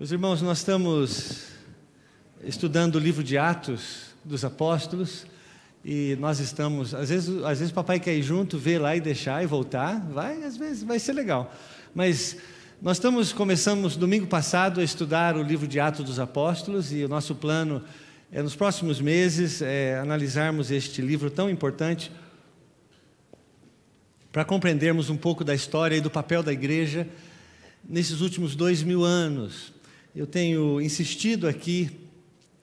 Meus irmãos, nós estamos estudando o livro de Atos dos Apóstolos e nós estamos, às vezes, às vezes o papai quer ir junto, ver lá e deixar e voltar, vai, às vezes vai ser legal. Mas nós estamos começamos domingo passado a estudar o livro de Atos dos Apóstolos e o nosso plano é nos próximos meses é, analisarmos este livro tão importante para compreendermos um pouco da história e do papel da igreja nesses últimos dois mil anos. Eu tenho insistido aqui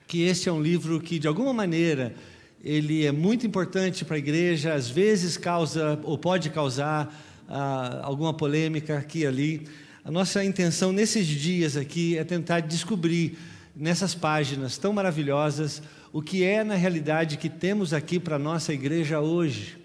que este é um livro que, de alguma maneira, ele é muito importante para a igreja, às vezes causa ou pode causar ah, alguma polêmica aqui e ali. A nossa intenção nesses dias aqui é tentar descobrir nessas páginas tão maravilhosas o que é na realidade que temos aqui para a nossa igreja hoje.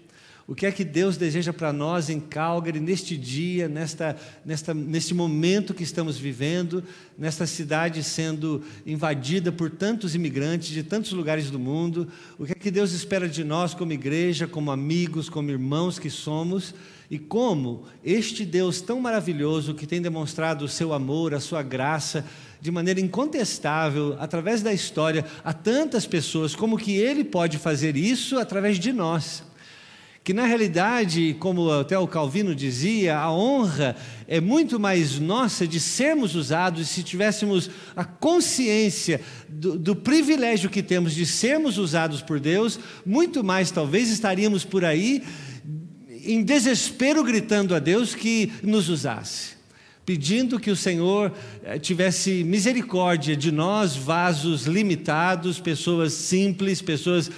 O que é que Deus deseja para nós em Calgary, neste dia, nesta, nesta, neste momento que estamos vivendo, nesta cidade sendo invadida por tantos imigrantes de tantos lugares do mundo? O que é que Deus espera de nós como igreja, como amigos, como irmãos que somos? E como este Deus tão maravilhoso que tem demonstrado o seu amor, a sua graça, de maneira incontestável, através da história, a tantas pessoas, como que ele pode fazer isso através de nós? que na realidade, como até o Calvino dizia, a honra é muito mais nossa de sermos usados se tivéssemos a consciência do, do, privilégio que temos de sermos usados por Deus, muito mais talvez estaríamos por aí em desespero gritando a Deus que nos usasse. Pedindo que o Senhor eh, tivesse misericórdia de nós, vasos limitados, pessoas simples, pessoas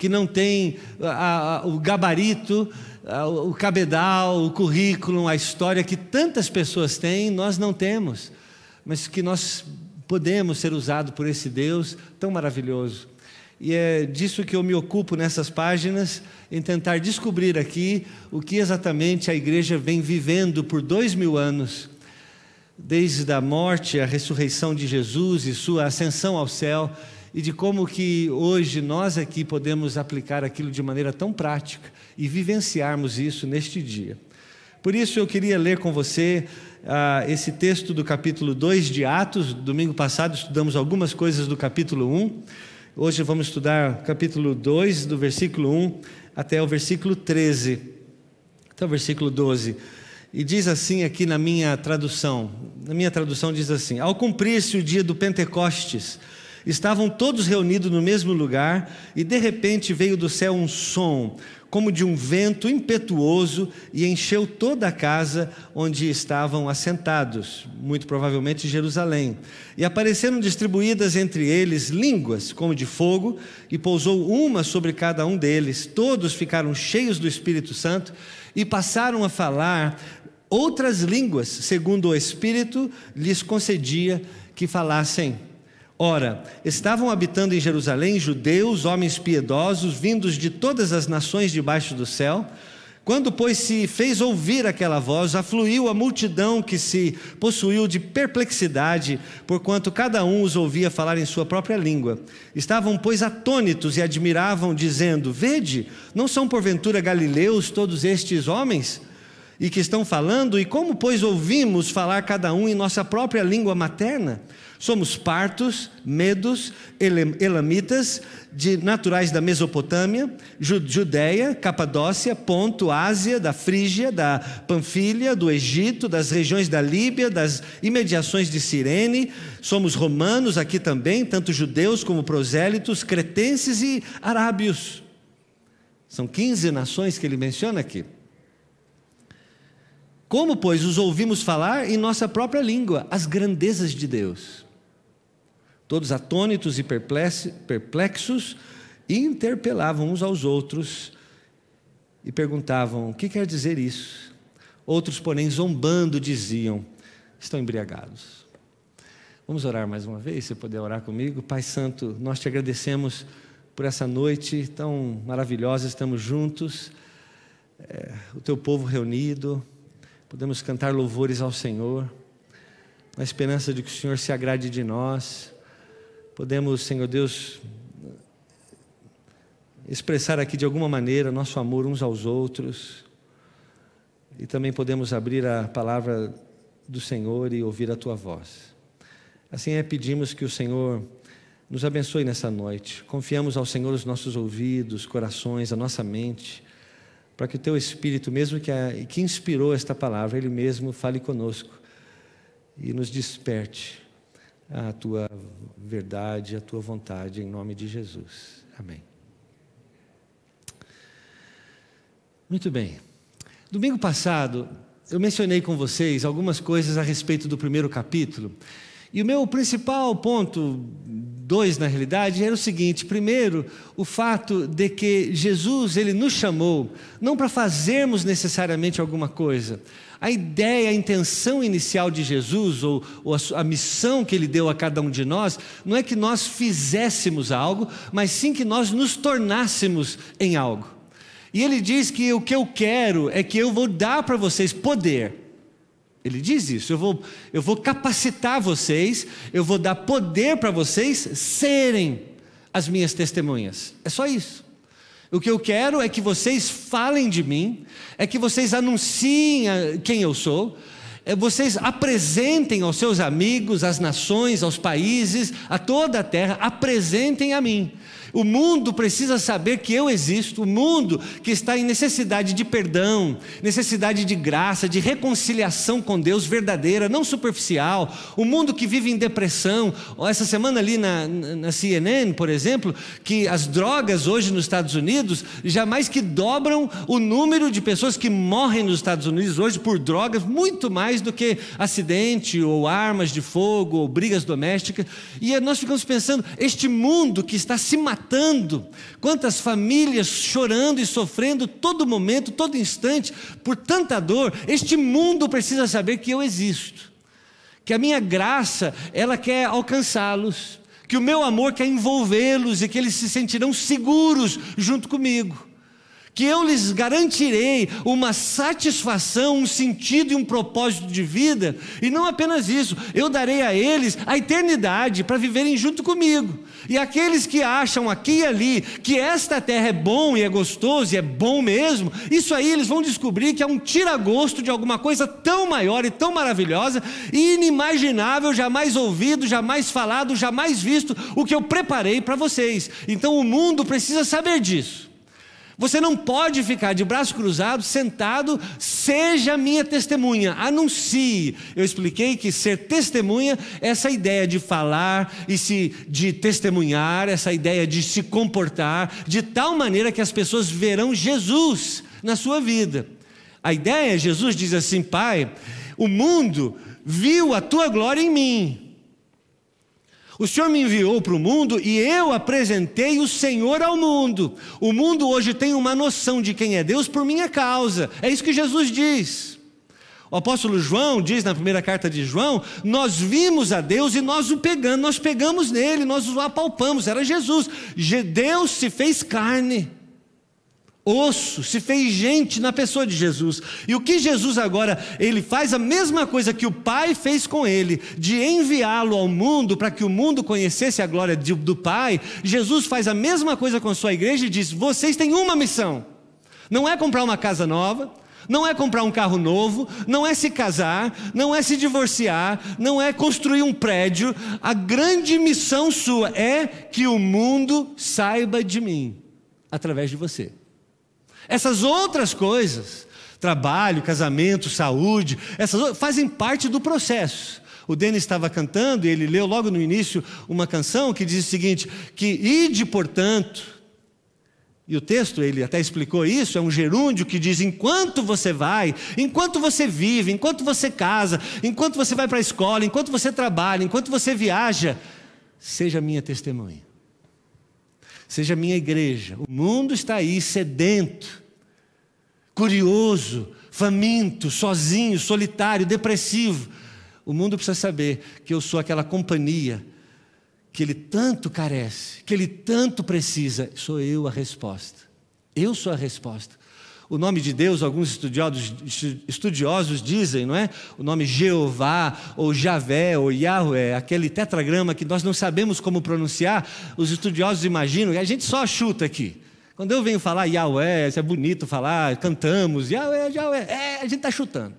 que não tem a, a, o gabarito, a, o cabedal, o currículo, a história que tantas pessoas têm, nós não temos, mas que nós podemos ser usados por esse Deus tão maravilhoso. E é disso que eu me ocupo nessas páginas, em tentar descobrir aqui o que exatamente a igreja vem vivendo por dois mil anos, desde a morte, a ressurreição de Jesus e sua ascensão ao céu e de como que hoje nós aqui podemos aplicar aquilo de maneira tão prática e vivenciarmos isso neste dia. Por isso eu queria ler com você ah, esse texto do capítulo 2 de Atos. Domingo passado estudamos algumas coisas do capítulo 1. Hoje vamos estudar capítulo 2, do versículo 1 até o versículo 13, até o versículo 12. E diz assim aqui na minha tradução: na minha tradução diz assim: Ao cumprir-se o dia do Pentecostes, Estavam todos reunidos no mesmo lugar e de repente veio do céu um som, como de um vento impetuoso, e encheu toda a casa onde estavam assentados, muito provavelmente Jerusalém. E apareceram distribuídas entre eles línguas como de fogo, e pousou uma sobre cada um deles. Todos ficaram cheios do Espírito Santo e passaram a falar outras línguas, segundo o Espírito lhes concedia que falassem. Ora, estavam habitando em Jerusalém judeus, homens piedosos, vindos de todas as nações debaixo do céu. Quando, pois, se fez ouvir aquela voz, afluiu a multidão que se possuiu de perplexidade, porquanto cada um os ouvia falar em sua própria língua. Estavam, pois, atônitos e admiravam, dizendo: Vede, não são porventura galileus todos estes homens? E que estão falando? E como, pois, ouvimos falar cada um em nossa própria língua materna? Somos partos, medos, elamitas, de naturais da Mesopotâmia, Judéia, Capadócia, Ponto, Ásia, da Frígia, da Panfilha, do Egito, das regiões da Líbia, das imediações de Cirene. Somos romanos aqui também, tanto judeus como prosélitos, cretenses e arábios. São 15 nações que ele menciona aqui. Como, pois, os ouvimos falar em nossa própria língua, as grandezas de Deus? Todos atônitos e perplexos, interpelavam uns aos outros e perguntavam: o que quer dizer isso? Outros, porém, zombando, diziam: estão embriagados. Vamos orar mais uma vez, se puder orar comigo. Pai Santo, nós te agradecemos por essa noite tão maravilhosa, estamos juntos, é, o teu povo reunido, podemos cantar louvores ao Senhor, na esperança de que o Senhor se agrade de nós, podemos, Senhor Deus, expressar aqui de alguma maneira nosso amor uns aos outros e também podemos abrir a palavra do Senhor e ouvir a tua voz. Assim é, pedimos que o Senhor nos abençoe nessa noite. Confiamos ao Senhor os nossos ouvidos, corações, a nossa mente, para que o teu Espírito, mesmo que, a, que inspirou esta palavra, ele mesmo fale conosco e nos desperte a tua verdade, a tua vontade, em nome de Jesus. Amém. Muito bem. Domingo passado, eu mencionei com vocês algumas coisas a respeito do primeiro capítulo. E o meu principal ponto, dois na realidade, era o seguinte: primeiro, o fato de que Jesus ele nos chamou não para fazermos necessariamente alguma coisa, a ideia, a intenção inicial de Jesus, ou, ou a, a missão que ele deu a cada um de nós, não é que nós fizéssemos algo, mas sim que nós nos tornássemos em algo. E ele diz que o que eu quero é que eu vou dar para vocês poder. Ele diz isso: eu vou, eu vou capacitar vocês, eu vou dar poder para vocês serem as minhas testemunhas. É só isso. O que eu quero é que vocês falem de mim, é que vocês anunciem quem eu sou, é vocês apresentem aos seus amigos, às nações, aos países, a toda a terra, apresentem a mim. O mundo precisa saber que eu existo, o mundo que está em necessidade de perdão, necessidade de graça, de reconciliação com Deus verdadeira, não superficial. O mundo que vive em depressão. Essa semana ali na, na CNN, por exemplo, que as drogas hoje nos Estados Unidos jamais que dobram o número de pessoas que morrem nos Estados Unidos hoje por drogas, muito mais do que acidente ou armas de fogo ou brigas domésticas. E nós ficamos pensando, este mundo que está se matando, matando, quantas famílias chorando e sofrendo todo momento, todo instante, por tanta dor. Este mundo precisa saber que eu existo, que a minha graça, ela quer alcançá-los, que o meu amor quer envolvê-los e que eles se sentirão seguros junto comigo que eu lhes garantirei uma satisfação, um sentido e um propósito de vida, e não apenas isso, eu darei a eles a eternidade para viverem junto comigo. E aqueles que acham aqui e ali que esta terra é bom e é gostoso e é bom mesmo, isso aí eles vão descobrir que é um tira-gosto de alguma coisa tão maior e tão maravilhosa, inimaginável, jamais ouvido, jamais falado, jamais visto, o que eu preparei para vocês. Então o mundo precisa saber disso. Você não pode ficar de braço cruzado, sentado, seja minha testemunha, anuncie. Eu expliquei que ser testemunha, essa ideia de falar e se, de testemunhar, essa ideia de se comportar de tal maneira que as pessoas verão Jesus na sua vida. A ideia, é, Jesus diz assim, Pai, o mundo viu a tua glória em mim o Senhor me enviou para o mundo e eu apresentei o Senhor ao mundo. O mundo hoje tem uma noção de quem é Deus por minha causa. É isso que Jesus diz. O apóstolo João diz na primeira carta de João: Nós vimos a Deus e nós o pegamos, nós pegamos nele, nós o apalpamos. Era Jesus. Deus se fez carne osso, se fez gente na pessoa de Jesus. E o que Jesus agora, ele faz a mesma coisa que o Pai fez com ele, de enviá-lo ao mundo para que o mundo conhecesse a glória de, do Pai. Jesus faz a mesma coisa com a sua igreja e diz: "Vocês têm uma missão. Não é comprar uma casa nova, não é comprar um carro novo, não é se casar, não é se divorciar, não é construir um prédio. A grande missão sua é que o mundo saiba de mim através de você. Essas outras coisas, trabalho, casamento, saúde, essas fazem parte do processo. O Denis estava cantando e ele leu logo no início uma canção que diz o seguinte: que ide, portanto, e o texto, ele até explicou isso, é um gerúndio que diz: enquanto você vai, enquanto você vive, enquanto você casa, enquanto você vai para a escola, enquanto você trabalha, enquanto você viaja, seja minha testemunha. Seja minha igreja. O mundo está aí sedento curioso, faminto, sozinho, solitário, depressivo. O mundo precisa saber que eu sou aquela companhia que ele tanto carece, que ele tanto precisa. Sou eu a resposta. Eu sou a resposta. O nome de Deus, alguns estudiosos, estudiosos dizem, não é? O nome Jeová, ou Javé, ou Yahweh, aquele tetragrama que nós não sabemos como pronunciar, os estudiosos imaginam, a gente só chuta aqui. Quando eu venho falar Yahweh, isso é bonito falar, cantamos, Yahweh, Yahweh, é, a gente está chutando.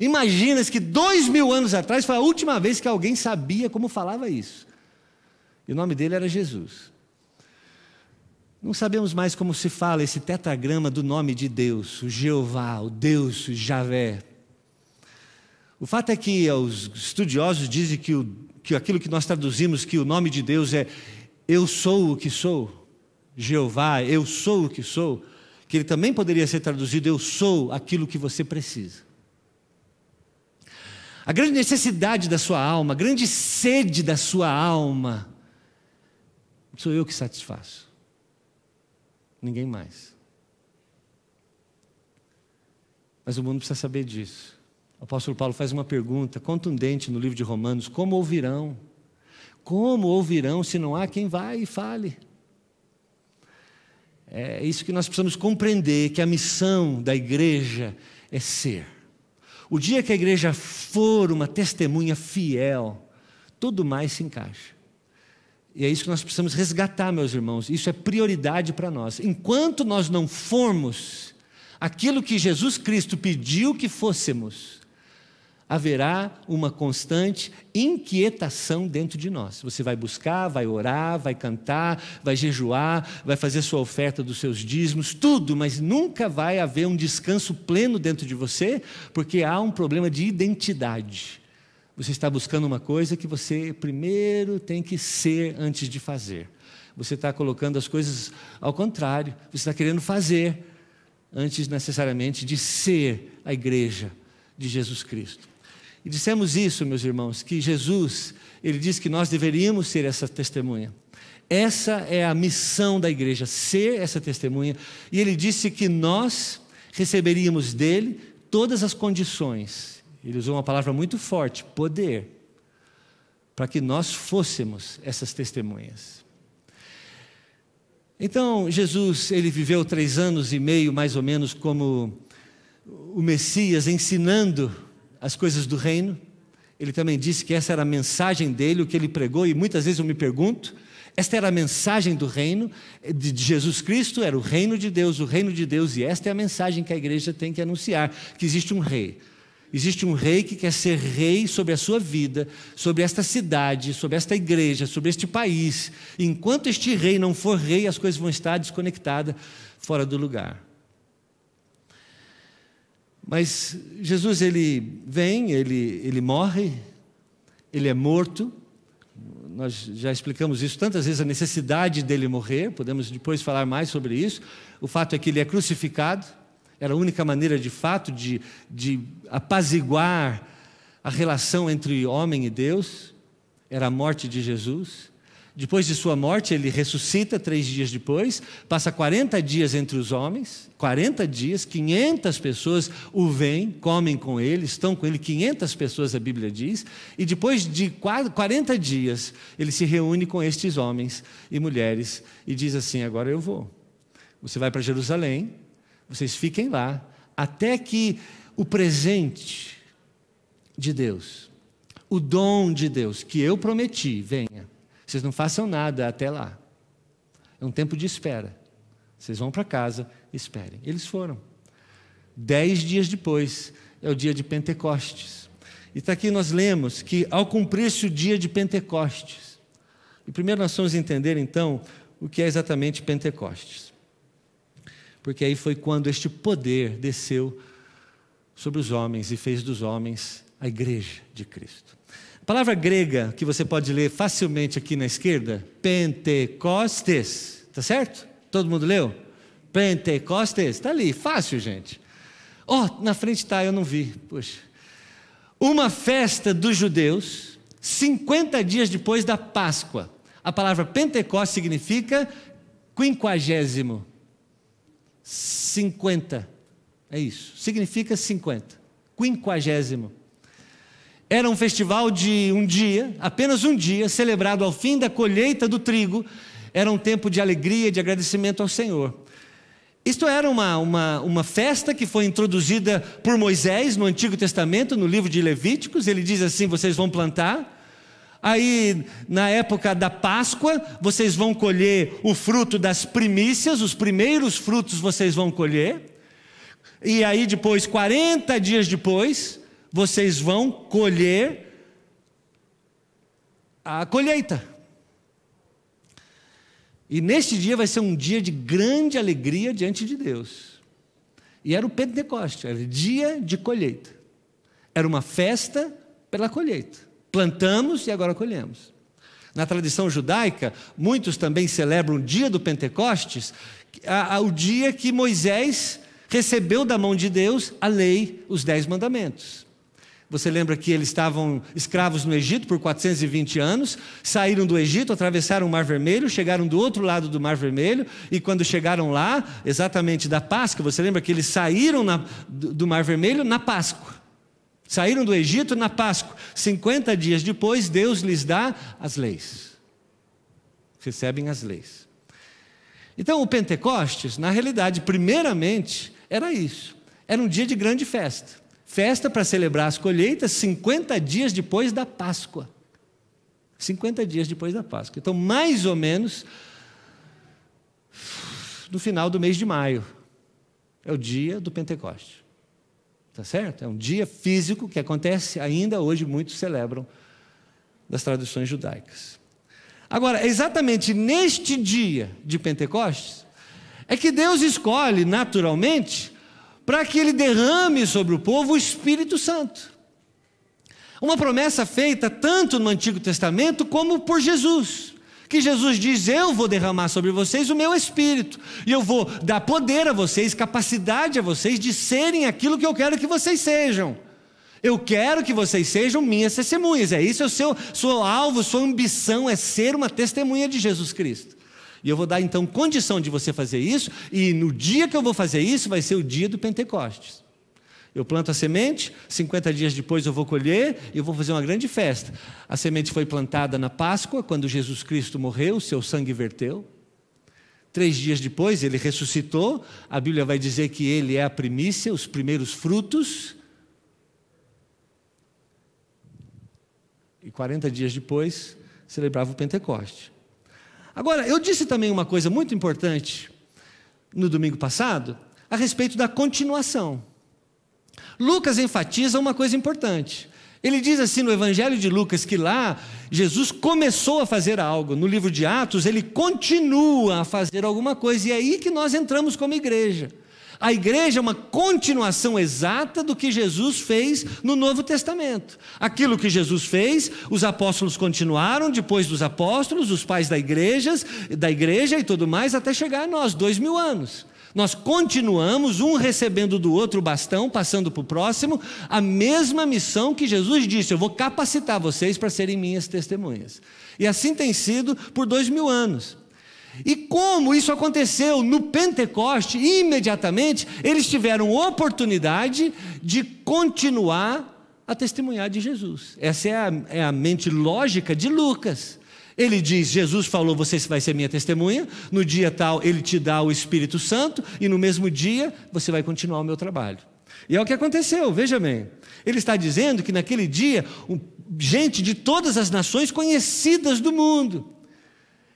Imagina que dois mil anos atrás foi a última vez que alguém sabia como falava isso. E o nome dele era Jesus. Não sabemos mais como se fala esse tetragrama do nome de Deus, o Jeová, o Deus, o Javé. O fato é que os estudiosos dizem que, o, que aquilo que nós traduzimos que o nome de Deus é Eu sou o que sou Jeová, eu sou o que sou, que ele também poderia ser traduzido, eu sou aquilo que você precisa. A grande necessidade da sua alma, a grande sede da sua alma, sou eu que satisfaço, ninguém mais. Mas o mundo precisa saber disso. O apóstolo Paulo faz uma pergunta contundente no livro de Romanos: como ouvirão? Como ouvirão se não há quem vá e fale? É isso que nós precisamos compreender: que a missão da igreja é ser. O dia que a igreja for uma testemunha fiel, tudo mais se encaixa. E é isso que nós precisamos resgatar, meus irmãos. Isso é prioridade para nós. Enquanto nós não formos aquilo que Jesus Cristo pediu que fôssemos, haverá uma constante inquietação dentro de nós. Você vai buscar, vai orar, vai cantar, vai jejuar, vai fazer sua oferta dos seus dízimos, tudo, mas nunca vai haver um descanso pleno dentro de você, porque há um problema de identidade. Você está buscando uma coisa que você primeiro tem que ser antes de fazer. Você está colocando as coisas ao contrário, você está querendo fazer antes necessariamente de ser a igreja de Jesus Cristo. E dissemos isso, meus irmãos, que Jesus, ele diz que nós deveríamos ser essa testemunha. Essa é a missão da igreja, ser essa testemunha. E ele disse que nós receberíamos dele todas as condições. Ele usou uma palavra muito forte, poder, para que nós fôssemos essas testemunhas. Então, Jesus, ele viveu três anos e meio, mais ou menos, como o Messias, ensinando as coisas do reino. Ele também disse que essa era a mensagem dele, o que ele pregou, e muitas vezes eu me pergunto: esta era a mensagem do reino, de Jesus Cristo era o reino de Deus, o reino de Deus, e esta é a mensagem que a igreja tem que anunciar: que existe um rei. Existe um rei que quer ser rei sobre a sua vida, sobre esta cidade, sobre esta igreja, sobre este país. Enquanto este rei não for rei, as coisas vão estar desconectadas, fora do lugar. Mas Jesus ele vem, ele, ele morre, ele é morto. Nós já explicamos isso tantas vezes, a necessidade dele morrer, podemos depois falar mais sobre isso. O fato é que ele é crucificado, era a única maneira de fato de, de apaziguar a relação entre homem e Deus, era a morte de Jesus. Depois de sua morte, ele ressuscita três dias depois, passa 40 dias entre os homens, 40 dias, 500 pessoas o veem, comem com ele, estão com ele, 500 pessoas, a Bíblia diz, e depois de 40 dias, ele se reúne com estes homens e mulheres e diz assim: Agora eu vou. Você vai para Jerusalém, vocês fiquem lá, até que o presente de Deus, o dom de Deus que eu prometi, venha. Vocês não façam nada até lá. É um tempo de espera. Vocês vão para casa, esperem. Eles foram. Dez dias depois é o dia de Pentecostes. E está aqui nós lemos que ao cumprir-se o dia de Pentecostes. E primeiro nós vamos entender então o que é exatamente Pentecostes. Porque aí foi quando este poder desceu sobre os homens e fez dos homens a igreja de Cristo. A palavra grega que você pode ler facilmente aqui na esquerda, Pentecostes, tá certo? Todo mundo leu? Pentecostes, tá ali, fácil, gente. Ó, oh, na frente está, eu não vi, Puxa, Uma festa dos judeus, 50 dias depois da Páscoa. A palavra Pentecostes significa quinquagésimo. 50, é isso, significa 50. Quinquagésimo. Era um festival de um dia, apenas um dia, celebrado ao fim da colheita do trigo. Era um tempo de alegria, de agradecimento ao Senhor. Isto era uma, uma, uma, festa que foi introduzida por Moisés no Antigo Testamento, no livro de Levíticos. Ele diz assim: vocês vão plantar. Aí, na época da Páscoa, vocês vão colher o fruto das primícias, os primeiros frutos vocês vão colher. E aí, depois, 40 dias depois, vocês vão colher a colheita. E neste dia vai ser um dia de grande alegria diante de Deus. E era o Pentecoste, era o dia de colheita. Era uma festa pela colheita. Plantamos e agora colhemos. Na tradição judaica, muitos também celebram o dia do Pentecostes, o dia que Moisés recebeu da mão de Deus a lei, os dez mandamentos. Você lembra que eles estavam escravos no Egito por 420 anos, saíram do Egito, atravessaram o Mar Vermelho, chegaram do outro lado do Mar Vermelho, e quando chegaram lá, exatamente da Páscoa, você lembra que eles saíram na, do Mar Vermelho na Páscoa. Saíram do Egito na Páscoa. 50 dias depois, Deus lhes dá as leis. Recebem as leis. Então, o Pentecostes, na realidade, primeiramente, era isso. Era um dia de grande festa. Festa para celebrar as colheitas 50 dias depois da Páscoa. 50 dias depois da Páscoa. Então, mais ou menos no final do mês de maio. É o dia do Pentecoste. está certo? É um dia físico que acontece ainda hoje muitos celebram das tradições judaicas. Agora, exatamente neste dia de Pentecostes é que Deus escolhe naturalmente para que ele derrame sobre o povo o Espírito Santo. Uma promessa feita tanto no Antigo Testamento como por Jesus. Que Jesus diz: Eu vou derramar sobre vocês o meu espírito, e eu vou dar poder a vocês, capacidade a vocês de serem aquilo que eu quero que vocês sejam. Eu quero que vocês sejam minhas testemunhas. É isso, é o seu, seu alvo, sua ambição é ser uma testemunha de Jesus Cristo. E eu vou dar então condição de você fazer isso, e no dia que eu vou fazer isso vai ser o dia do Pentecostes. Eu planto a semente, 50 dias depois eu vou colher e eu vou fazer uma grande festa. A semente foi plantada na Páscoa, quando Jesus Cristo morreu, seu sangue verteu. Três dias depois ele ressuscitou, a Bíblia vai dizer que ele é a primícia, os primeiros frutos. E 40 dias depois celebrava o Pentecoste. Agora, eu disse também uma coisa muito importante no domingo passado a respeito da continuação. Lucas enfatiza uma coisa importante. Ele diz assim no Evangelho de Lucas que lá Jesus começou a fazer algo. No livro de Atos, ele continua a fazer alguma coisa. E é aí que nós entramos como igreja. A igreja é uma continuação exata do que Jesus fez no Novo Testamento. Aquilo que Jesus fez, os apóstolos continuaram, depois dos apóstolos, os pais da igreja, da igreja e tudo mais, até chegar a nós, dois mil anos. Nós continuamos, um recebendo do outro o bastão, passando para o próximo, a mesma missão que Jesus disse: Eu vou capacitar vocês para serem minhas testemunhas. E assim tem sido por dois mil anos. E como isso aconteceu no Pentecoste, imediatamente eles tiveram oportunidade de continuar a testemunhar de Jesus. Essa é a, é a mente lógica de Lucas. Ele diz: Jesus falou, você vai ser minha testemunha. No dia tal, ele te dá o Espírito Santo. E no mesmo dia, você vai continuar o meu trabalho. E é o que aconteceu, veja bem. Ele está dizendo que naquele dia, gente de todas as nações conhecidas do mundo,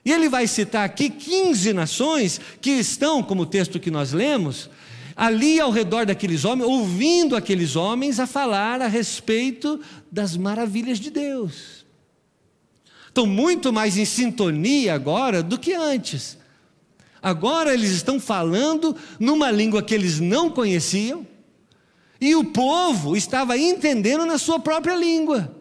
e ele vai citar aqui 15 nações que estão, como o texto que nós lemos, ali ao redor daqueles homens, ouvindo aqueles homens a falar a respeito das maravilhas de Deus. Estão muito mais em sintonia agora do que antes. Agora eles estão falando numa língua que eles não conheciam, e o povo estava entendendo na sua própria língua.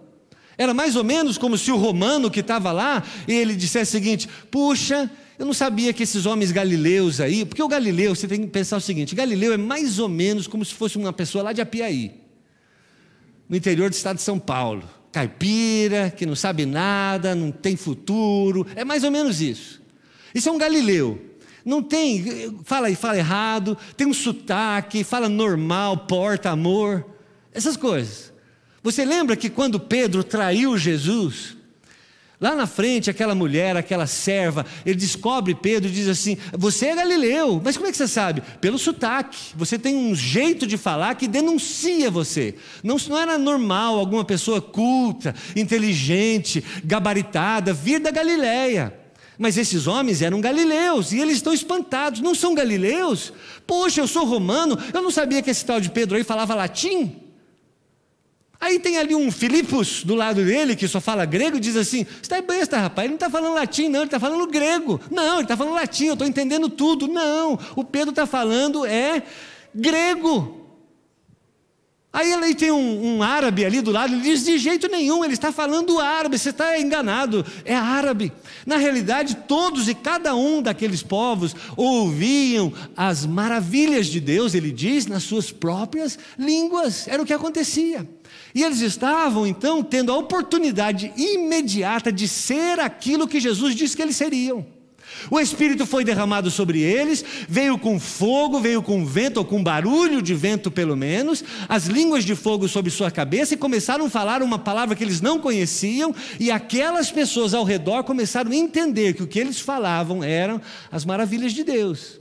Era mais ou menos como se o romano que estava lá, ele dissesse o seguinte: puxa, eu não sabia que esses homens galileus aí, porque o Galileu, você tem que pensar o seguinte: Galileu é mais ou menos como se fosse uma pessoa lá de Apiaí, no interior do estado de São Paulo, caipira, que não sabe nada, não tem futuro, é mais ou menos isso. Isso é um galileu. Não tem, fala, e fala errado, tem um sotaque, fala normal, porta, amor, essas coisas. Você lembra que quando Pedro traiu Jesus, lá na frente, aquela mulher, aquela serva, ele descobre Pedro e diz assim: Você é galileu, mas como é que você sabe? Pelo sotaque. Você tem um jeito de falar que denuncia você. Não, não era normal alguma pessoa culta, inteligente, gabaritada vir da Galileia. Mas esses homens eram galileus e eles estão espantados. Não são galileus? Poxa, eu sou romano, eu não sabia que esse tal de Pedro aí falava latim. Aí tem ali um Filipos do lado dele, que só fala grego, e diz assim: está besta, rapaz, ele não está falando latim, não, ele está falando grego. Não, ele está falando latim, eu estou entendendo tudo. Não, o Pedro está falando é grego. Aí ele tem um, um, árabe ali do lado, ele diz: de jeito nenhum, ele está falando árabe, você está enganado, é árabe. Na realidade, todos e cada um daqueles povos ouviam as maravilhas de Deus, ele diz, nas suas próprias línguas, era o que acontecia. E eles estavam então tendo a oportunidade imediata de ser aquilo que Jesus disse que eles seriam. O Espírito foi derramado sobre eles, veio com fogo, veio com vento, ou com barulho de vento, pelo menos, as línguas de fogo sobre sua cabeça, e começaram a falar uma palavra que eles não conheciam, e aquelas pessoas ao redor começaram a entender que o que eles falavam eram as maravilhas de Deus.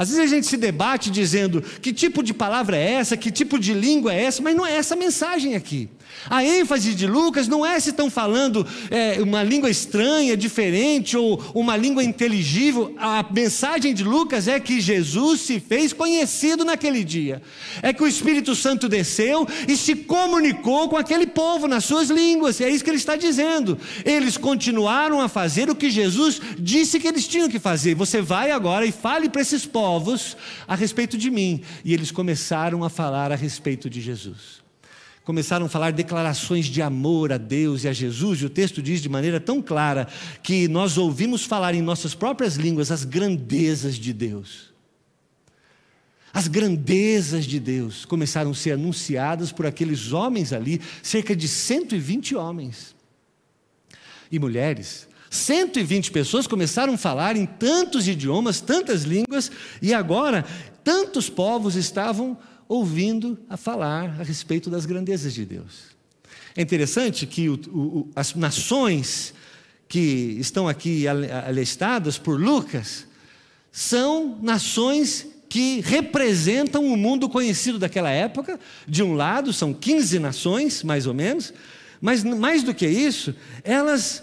Às vezes a gente se debate dizendo que tipo de palavra é essa, que tipo de língua é essa, mas não é essa a mensagem aqui. A ênfase de Lucas não é se estão falando é, uma língua estranha, diferente ou uma língua inteligível. A mensagem de Lucas é que Jesus se fez conhecido naquele dia. É que o Espírito Santo desceu e se comunicou com aquele povo nas suas línguas. É isso que ele está dizendo. Eles continuaram a fazer o que Jesus disse que eles tinham que fazer. Você vai agora e fale para esses povos a respeito de mim. E eles começaram a falar a respeito de Jesus começaram a falar declarações de amor a Deus e a Jesus, e o texto diz de maneira tão clara que nós ouvimos falar em nossas próprias línguas as grandezas de Deus. As grandezas de Deus começaram a ser anunciadas por aqueles homens ali, cerca de 120 homens e mulheres. 120 pessoas começaram a falar em tantos idiomas, tantas línguas, e agora tantos povos estavam ouvindo a falar a respeito das grandezas de Deus. É interessante que o, o, as nações que estão aqui alistadas por Lucas são nações que representam o mundo conhecido daquela época. De um lado, são 15 nações, mais ou menos, mas mais do que isso, elas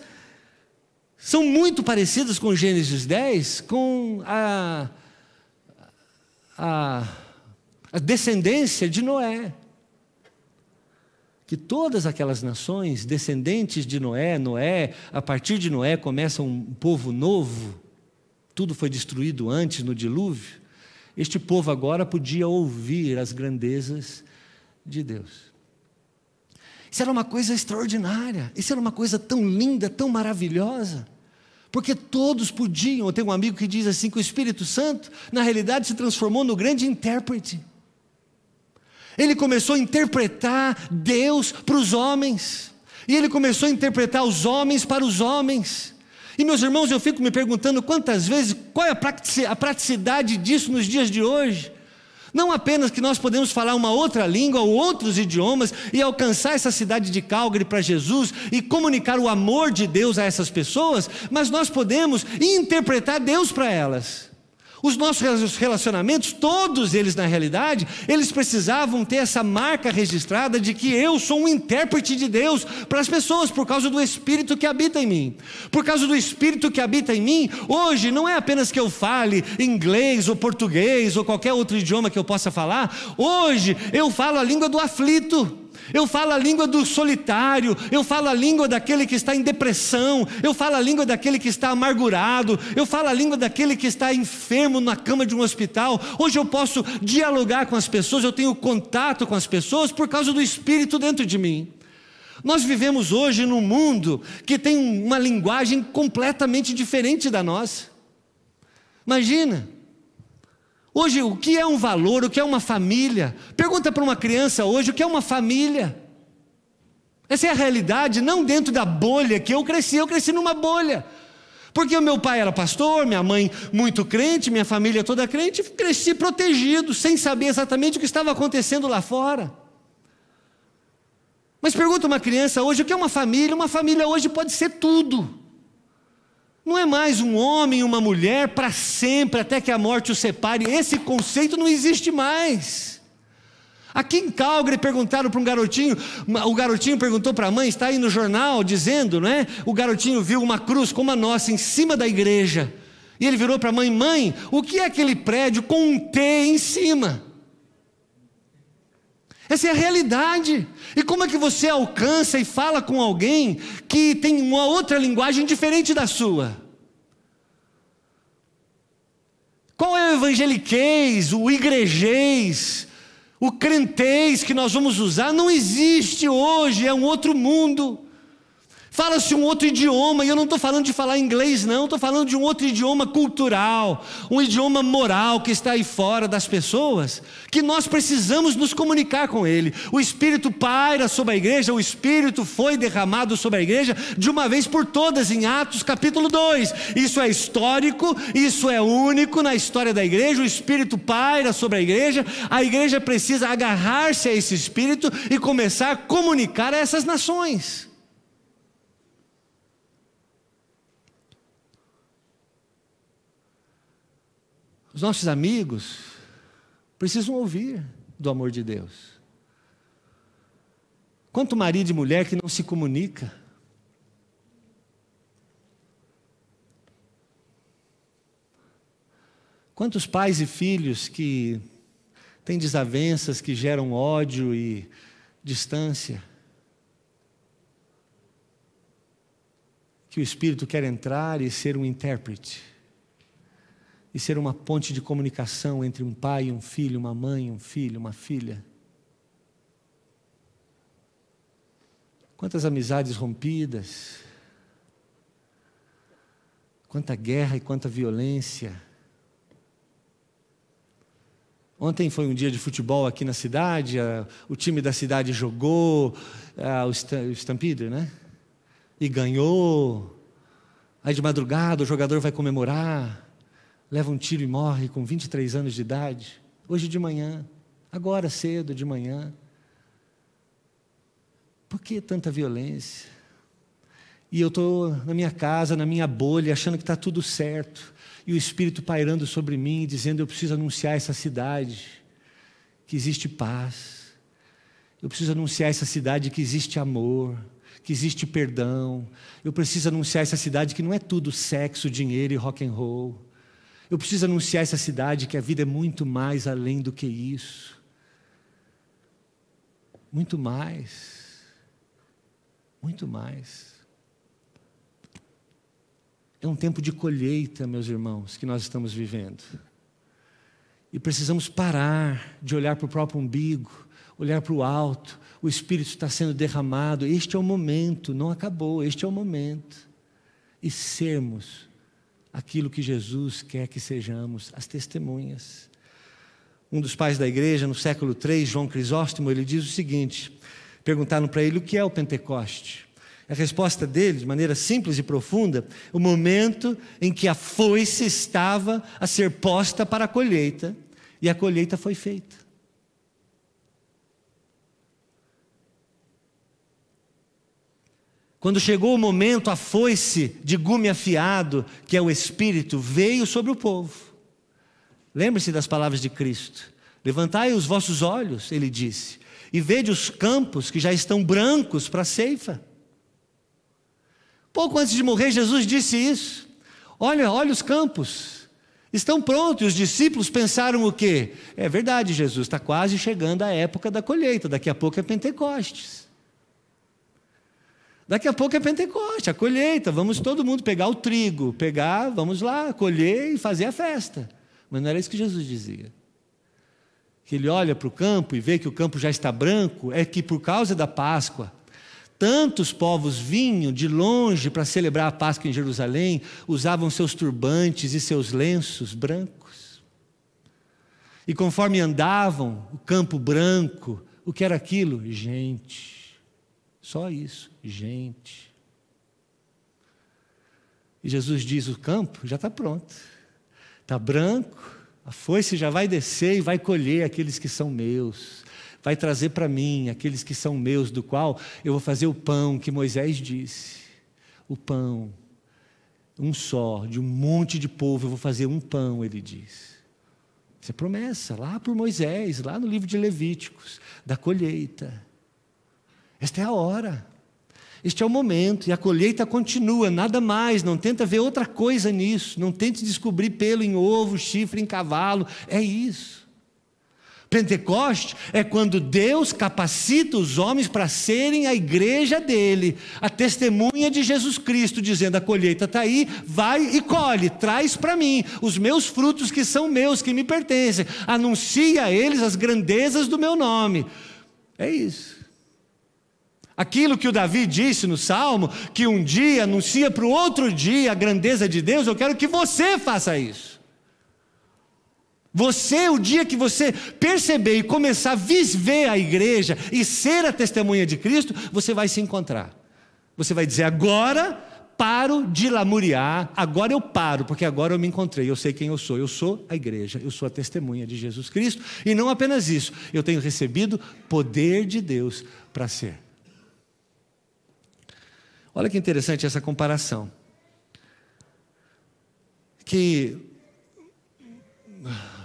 são muito parecidas com Gênesis 10, com a, a a descendência de Noé. Que todas aquelas nações descendentes de Noé, Noé, a partir de Noé começa um povo novo, tudo foi destruído antes no dilúvio. Este povo agora podia ouvir as grandezas de Deus. Isso era uma coisa extraordinária, isso era uma coisa tão linda, tão maravilhosa. Porque todos podiam. Eu tenho um amigo que diz assim que o Espírito Santo, na realidade, se transformou no grande intérprete. Ele começou a interpretar Deus para os homens. E ele começou a interpretar os homens para os homens. E meus irmãos, eu fico me perguntando quantas vezes, qual é a praticidade disso nos dias de hoje? Não apenas que nós podemos falar uma outra língua ou outros idiomas e alcançar essa cidade de Calgary para Jesus e comunicar o amor de Deus a essas pessoas, mas nós podemos interpretar Deus para elas. Os nossos relacionamentos, todos eles na realidade, eles precisavam ter essa marca registrada de que eu sou um intérprete de Deus para as pessoas, por causa do Espírito que habita em mim. Por causa do Espírito que habita em mim, hoje não é apenas que eu fale inglês ou português ou qualquer outro idioma que eu possa falar, hoje eu falo a língua do aflito. Eu falo a língua do solitário, eu falo a língua daquele que está em depressão, eu falo a língua daquele que está amargurado, eu falo a língua daquele que está enfermo na cama de um hospital. Hoje eu posso dialogar com as pessoas, eu tenho contato com as pessoas por causa do Espírito dentro de mim. Nós vivemos hoje num mundo que tem uma linguagem completamente diferente da nossa. Imagina. Hoje, o que é um valor? O que é uma família? Pergunta para uma criança hoje o que é uma família. Essa é a realidade, não dentro da bolha que eu cresci, eu cresci numa bolha. Porque o meu pai era pastor, minha mãe muito crente, minha família toda crente, cresci protegido, sem saber exatamente o que estava acontecendo lá fora. Mas pergunta uma criança hoje o que é uma família? Uma família hoje pode ser tudo não é mais um homem e uma mulher para sempre, até que a morte os separe. Esse conceito não existe mais. Aqui em Calgary perguntaram para um garotinho, o garotinho perguntou para a mãe, está aí no jornal dizendo, não é? O garotinho viu uma cruz como a nossa em cima da igreja. E ele virou para a mãe: Mãe, o que é aquele prédio com um T em cima? Essa é a realidade. E como é que você alcança e fala com alguém que tem uma outra linguagem diferente da sua? Qual é o evangeliquez, o igrejez, o crentez que nós vamos usar? Não existe hoje, é um outro mundo. Fala-se um outro idioma, e eu não estou falando de falar inglês, não, estou falando de um outro idioma cultural, um idioma moral que está aí fora das pessoas, que nós precisamos nos comunicar com ele. O Espírito paira sobre a igreja, o Espírito foi derramado sobre a igreja de uma vez por todas, em Atos capítulo 2. Isso é histórico, isso é único na história da igreja, o Espírito paira sobre a igreja, a igreja precisa agarrar-se a esse Espírito e começar a comunicar a essas nações. Os nossos amigos precisam ouvir do amor de Deus. Quanto marido e mulher que não se comunica. Quantos pais e filhos que têm desavenças que geram ódio e distância? Que o Espírito quer entrar e ser um intérprete e ser uma ponte de comunicação entre um pai e um filho, uma mãe, e um filho, uma filha. Quantas amizades rompidas, quanta guerra e quanta violência. Ontem foi um dia de futebol aqui na cidade, o time da cidade jogou, o Stampede, né? E ganhou. Aí de madrugada o jogador vai comemorar leva um tiro e morre com 23 anos de idade, hoje de manhã, agora cedo de manhã. Por que tanta violência? E eu estou na minha casa, na minha bolha, achando que está tudo certo, e o Espírito pairando sobre mim, dizendo: eu preciso anunciar essa cidade que existe paz, eu preciso anunciar essa cidade que existe amor, que existe perdão, eu preciso anunciar essa cidade que não é tudo sexo, dinheiro e rock and roll. Eu preciso anunciar a essa cidade que a vida é muito mais além do que isso. Muito mais. Muito mais. É um tempo de colheita, meus irmãos, que nós estamos vivendo. E precisamos parar de olhar para o próprio umbigo, olhar para o alto. O Espírito está sendo derramado. Este é o momento, não acabou, este é o momento. E sermos aquilo que Jesus quer que sejamos, as testemunhas. Um dos pais da igreja, no século III, João Crisóstomo, ele diz o seguinte: perguntaram para ele o que é o Pentecoste. A resposta dele, de maneira simples e profunda, o momento em que a foice estava a ser posta para a colheita, e a colheita foi feita. Quando chegou o momento, a foice de gume afiado, que é o Espírito, veio sobre o povo. Lembre-se das palavras de Cristo. Levantai os vossos olhos, ele disse, e vede os campos que já estão brancos para a ceifa. Pouco antes de morrer, Jesus disse isso. Olha, olha os campos, estão prontos. E os discípulos pensaram o quê? É verdade, Jesus, está quase chegando a época da colheita, daqui a pouco é Pentecostes. Daqui a pouco é Pentecoste, a colheita. Vamos todo mundo pegar o trigo, pegar, vamos lá, colher e fazer a festa. Mas não era isso que Jesus dizia. Que ele olha para o campo e vê que o campo já está branco, é que por causa da Páscoa, tantos povos vinham de longe para celebrar a Páscoa em Jerusalém, usavam seus turbantes e seus lenços brancos. E conforme andavam, o campo branco, o que era aquilo? Gente. Só isso, gente. E Jesus diz: o campo já está pronto, está branco, a foice já vai descer e vai colher aqueles que são meus, vai trazer para mim aqueles que são meus, do qual eu vou fazer o pão que Moisés disse. O pão, um só, de um monte de povo, eu vou fazer um pão, ele diz. Isso é promessa, lá por Moisés, lá no livro de Levíticos, da colheita. Esta é a hora. Este é o momento e a colheita continua, nada mais, não tenta ver outra coisa nisso, não tente descobrir pelo em ovo, chifre em cavalo, é isso. Pentecoste é quando Deus capacita os homens para serem a igreja dele, a testemunha de Jesus Cristo, dizendo: a colheita está aí, vai e colhe, traz para mim os meus frutos que são meus, que me pertencem, anuncia a eles as grandezas do meu nome. É isso. Aquilo que o Davi disse no Salmo, que um dia anuncia para o outro dia a grandeza de Deus, eu quero que você faça isso. Você, o dia que você perceber e começar a viver a igreja e ser a testemunha de Cristo, você vai se encontrar. Você vai dizer: agora paro de lamuriar, agora eu paro, porque agora eu me encontrei, eu sei quem eu sou. Eu sou a igreja, eu sou a testemunha de Jesus Cristo. E não apenas isso, eu tenho recebido poder de Deus para ser. Olha que interessante essa comparação. Que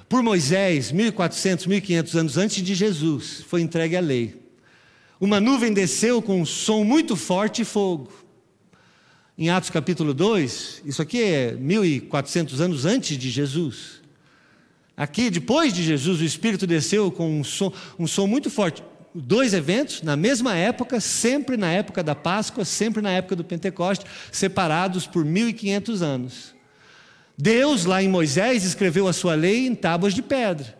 por Moisés, 1400, 1500 anos antes de Jesus, foi entregue a lei. Uma nuvem desceu com um som muito forte e fogo. Em Atos capítulo 2, isso aqui é 1400 anos antes de Jesus. Aqui, depois de Jesus, o Espírito desceu com um som, um som muito forte dois eventos na mesma época, sempre na época da Páscoa, sempre na época do Pentecoste, separados por 1500 anos. Deus, lá em Moisés, escreveu a sua lei em tábuas de pedra.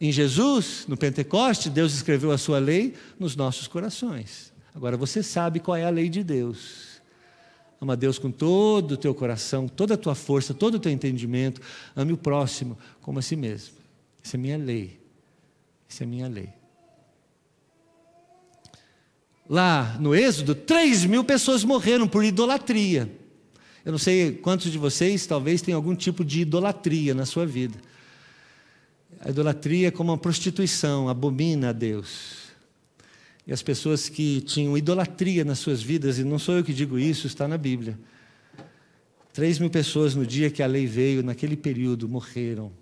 Em Jesus, no Pentecoste, Deus escreveu a sua lei nos nossos corações. Agora você sabe qual é a lei de Deus. Ama Deus com todo o teu coração, toda a tua força, todo o teu entendimento. Ame o próximo como a si mesmo. Essa é minha lei. Essa é minha lei lá no Êxodo, 3 mil pessoas morreram por idolatria. Eu não sei quantos de vocês talvez tenham algum tipo de idolatria na sua vida. A idolatria é como uma prostituição, abomina a Deus. E as pessoas que tinham idolatria nas suas vidas, e não sou eu que digo isso, está na Bíblia. 3 mil pessoas no dia que a lei veio, naquele período, morreram.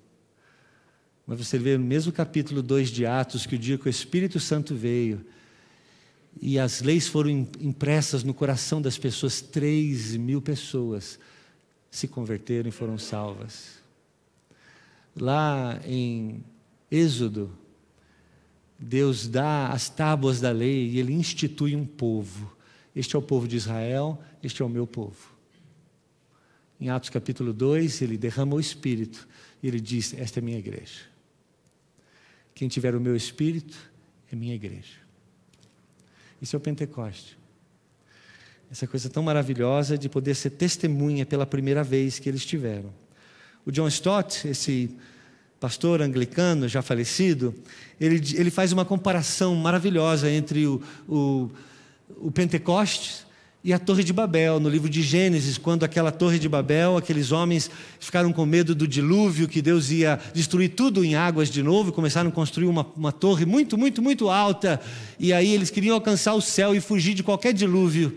Mas você vê no mesmo capítulo 2 de Atos que o dia que o Espírito Santo veio, e as leis foram impressas no coração das pessoas. 3 mil pessoas se converteram e foram salvas. Lá em Êxodo, Deus dá as tábuas da lei e ele institui um povo. Este é o povo de Israel, este é o meu povo. Em Atos capítulo 2, ele derrama o espírito e ele diz: Esta é minha igreja. Quem tiver o meu espírito é minha igreja. Isso é o Pentecoste. Essa coisa tão maravilhosa de poder ser testemunha pela primeira vez que eles tiveram. O John Stott, esse pastor anglicano já falecido, ele, ele faz uma comparação maravilhosa entre o, o, o Pentecostes e a Torre de Babel, no livro de Gênesis, quando aquela Torre de Babel, aqueles homens ficaram com medo do dilúvio, que Deus ia destruir tudo em águas de novo, e começaram a construir uma, uma torre muito, muito, muito alta. E aí eles queriam alcançar o céu e fugir de qualquer dilúvio.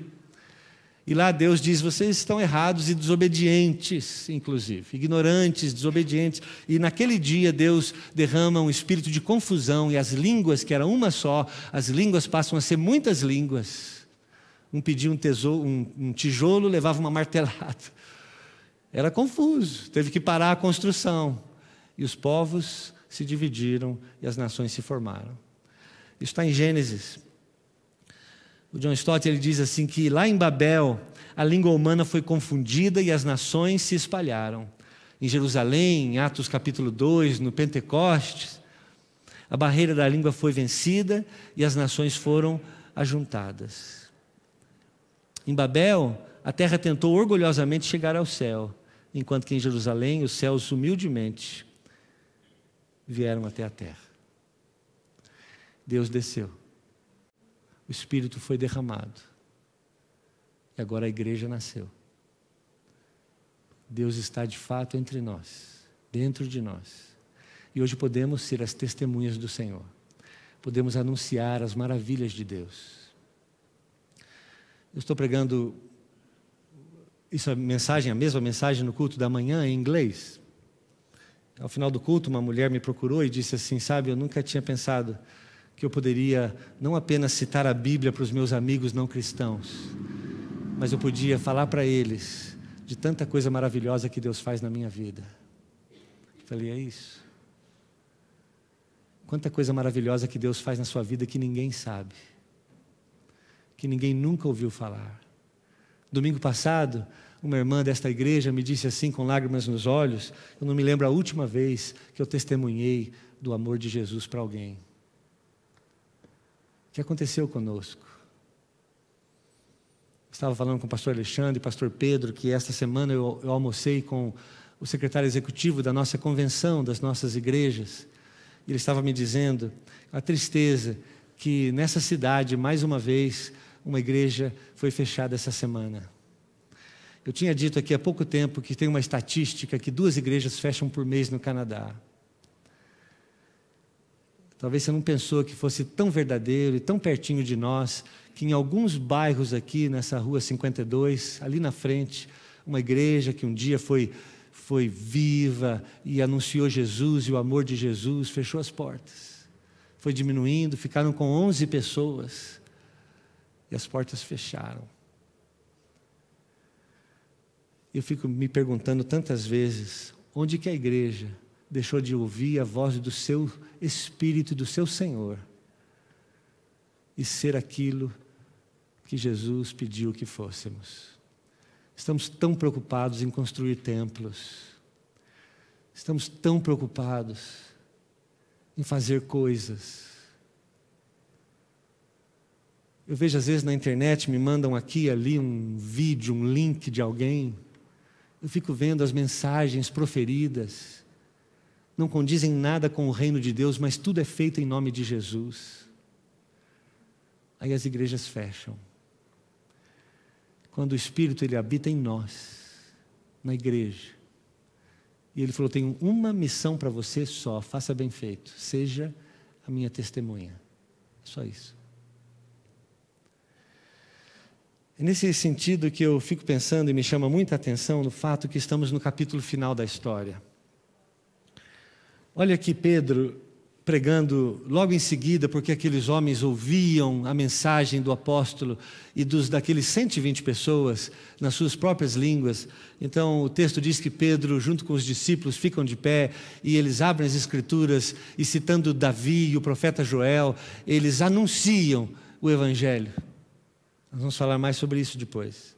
E lá Deus diz: vocês estão errados e desobedientes, inclusive, ignorantes, desobedientes. E naquele dia Deus derrama um espírito de confusão, e as línguas, que era uma só, as línguas passam a ser muitas línguas um pedia um, tesouro, um, um tijolo, levava uma martelada. Era confuso, teve que parar a construção. E os povos se dividiram e as nações se formaram. Isso está em Gênesis. O John Stott ele diz assim que lá em Babel a língua humana foi confundida e as nações se espalharam. Em Jerusalém, em Atos capítulo 2, no Pentecostes, a barreira da língua foi vencida e as nações foram ajuntadas. Em Babel, a terra tentou orgulhosamente chegar ao céu, enquanto que em Jerusalém os céus humildemente vieram até a terra. Deus desceu. O Espírito foi derramado. E agora a igreja nasceu. Deus está de fato entre nós, dentro de nós. E hoje podemos ser as testemunhas do Senhor. Podemos anunciar as maravilhas de Deus eu estou pregando isso é mensagem, a mesma mensagem no culto da manhã em inglês. Ao final do culto, uma mulher me procurou e disse assim: "Sabe, eu nunca tinha pensado que eu poderia não apenas citar a Bíblia para os meus amigos não cristãos, mas eu podia falar para eles de tanta coisa maravilhosa que Deus faz na minha vida". Eu falei: "É isso. Quanta coisa maravilhosa que Deus faz na sua vida que ninguém sabe" que ninguém nunca ouviu falar. Domingo passado, uma irmã desta igreja me disse assim, com lágrimas nos olhos: Eu não me lembro a última vez que eu testemunhei do amor de Jesus para alguém. O que aconteceu conosco? Estava falando com o pastor Alexandre e pastor Pedro que esta semana eu, eu almocei com o secretário executivo da nossa convenção, das nossas igrejas. E ele estava me dizendo a tristeza que nessa cidade, mais uma vez, uma igreja foi fechada essa semana. Eu tinha dito aqui há pouco tempo que tem uma estatística que duas igrejas fecham por mês no Canadá. Talvez você não pensou que fosse tão verdadeiro e tão pertinho de nós, que em alguns bairros aqui, nessa rua 52, ali na frente, uma igreja que um dia foi, foi viva e anunciou Jesus e o amor de Jesus, fechou as portas foi diminuindo, ficaram com 11 pessoas e as portas fecharam. Eu fico me perguntando tantas vezes onde que a igreja deixou de ouvir a voz do seu Espírito, do seu Senhor, e ser aquilo que Jesus pediu que fôssemos. Estamos tão preocupados em construir templos, estamos tão preocupados em fazer coisas. Eu vejo às vezes na internet, me mandam aqui ali um vídeo, um link de alguém. Eu fico vendo as mensagens proferidas. Não condizem nada com o reino de Deus, mas tudo é feito em nome de Jesus. Aí as igrejas fecham. Quando o Espírito ele habita em nós, na igreja, e ele falou: Tenho uma missão para você só, faça bem feito, seja a minha testemunha. Só isso. É nesse sentido que eu fico pensando e me chama muita atenção no fato que estamos no capítulo final da história. Olha que Pedro pregando logo em seguida, porque aqueles homens ouviam a mensagem do apóstolo e dos daqueles 120 pessoas nas suas próprias línguas. Então o texto diz que Pedro, junto com os discípulos, ficam de pé e eles abrem as escrituras e citando Davi e o profeta Joel, eles anunciam o evangelho. Nós vamos falar mais sobre isso depois.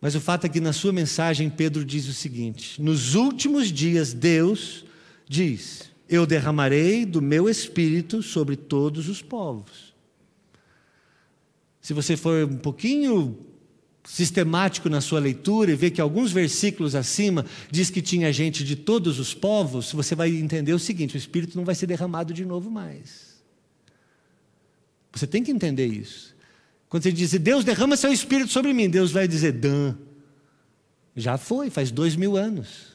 Mas o fato é que na sua mensagem Pedro diz o seguinte: Nos últimos dias Deus diz eu derramarei do meu espírito sobre todos os povos. Se você for um pouquinho sistemático na sua leitura e ver que alguns versículos acima diz que tinha gente de todos os povos, você vai entender o seguinte: o Espírito não vai ser derramado de novo mais. Você tem que entender isso. Quando você diz, Deus derrama seu Espírito sobre mim, Deus vai dizer, Dan, já foi, faz dois mil anos.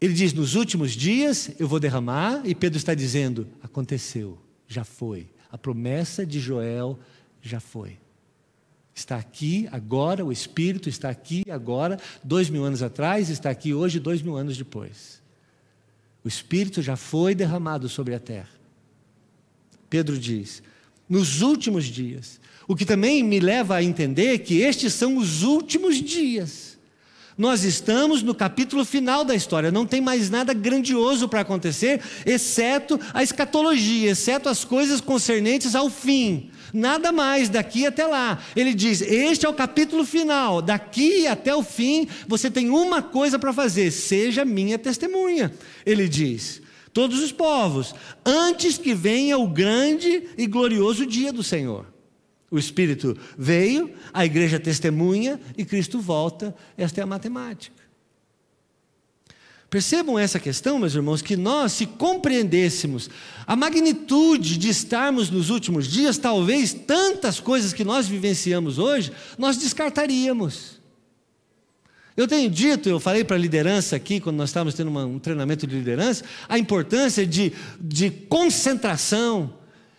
Ele diz: Nos últimos dias eu vou derramar, e Pedro está dizendo: Aconteceu, já foi. A promessa de Joel já foi. Está aqui agora, o Espírito está aqui agora, dois mil anos atrás, está aqui hoje, dois mil anos depois. O Espírito já foi derramado sobre a terra. Pedro diz: Nos últimos dias. O que também me leva a entender que estes são os últimos dias. Nós estamos no capítulo final da história, não tem mais nada grandioso para acontecer, exceto a escatologia, exceto as coisas concernentes ao fim. Nada mais daqui até lá. Ele diz: Este é o capítulo final. Daqui até o fim, você tem uma coisa para fazer: seja minha testemunha. Ele diz: Todos os povos, antes que venha o grande e glorioso dia do Senhor. O Espírito veio, a igreja testemunha e Cristo volta. Esta é a matemática. Percebam essa questão, meus irmãos, que nós, se compreendêssemos a magnitude de estarmos nos últimos dias, talvez tantas coisas que nós vivenciamos hoje, nós descartaríamos. Eu tenho dito, eu falei para a liderança aqui, quando nós estávamos tendo uma, um treinamento de liderança, a importância de, de concentração,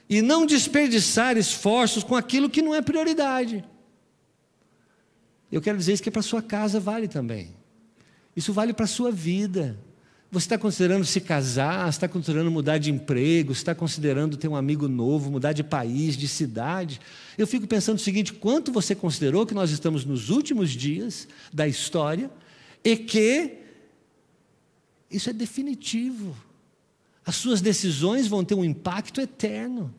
e não desperdiçar esforços com aquilo que não é prioridade. Eu quero dizer isso que é para sua casa vale também. Isso vale para a sua vida. Você está considerando se casar, está considerando mudar de emprego, está considerando ter um amigo novo, mudar de país, de cidade. Eu fico pensando o seguinte: quanto você considerou que nós estamos nos últimos dias da história e que isso é definitivo? As suas decisões vão ter um impacto eterno.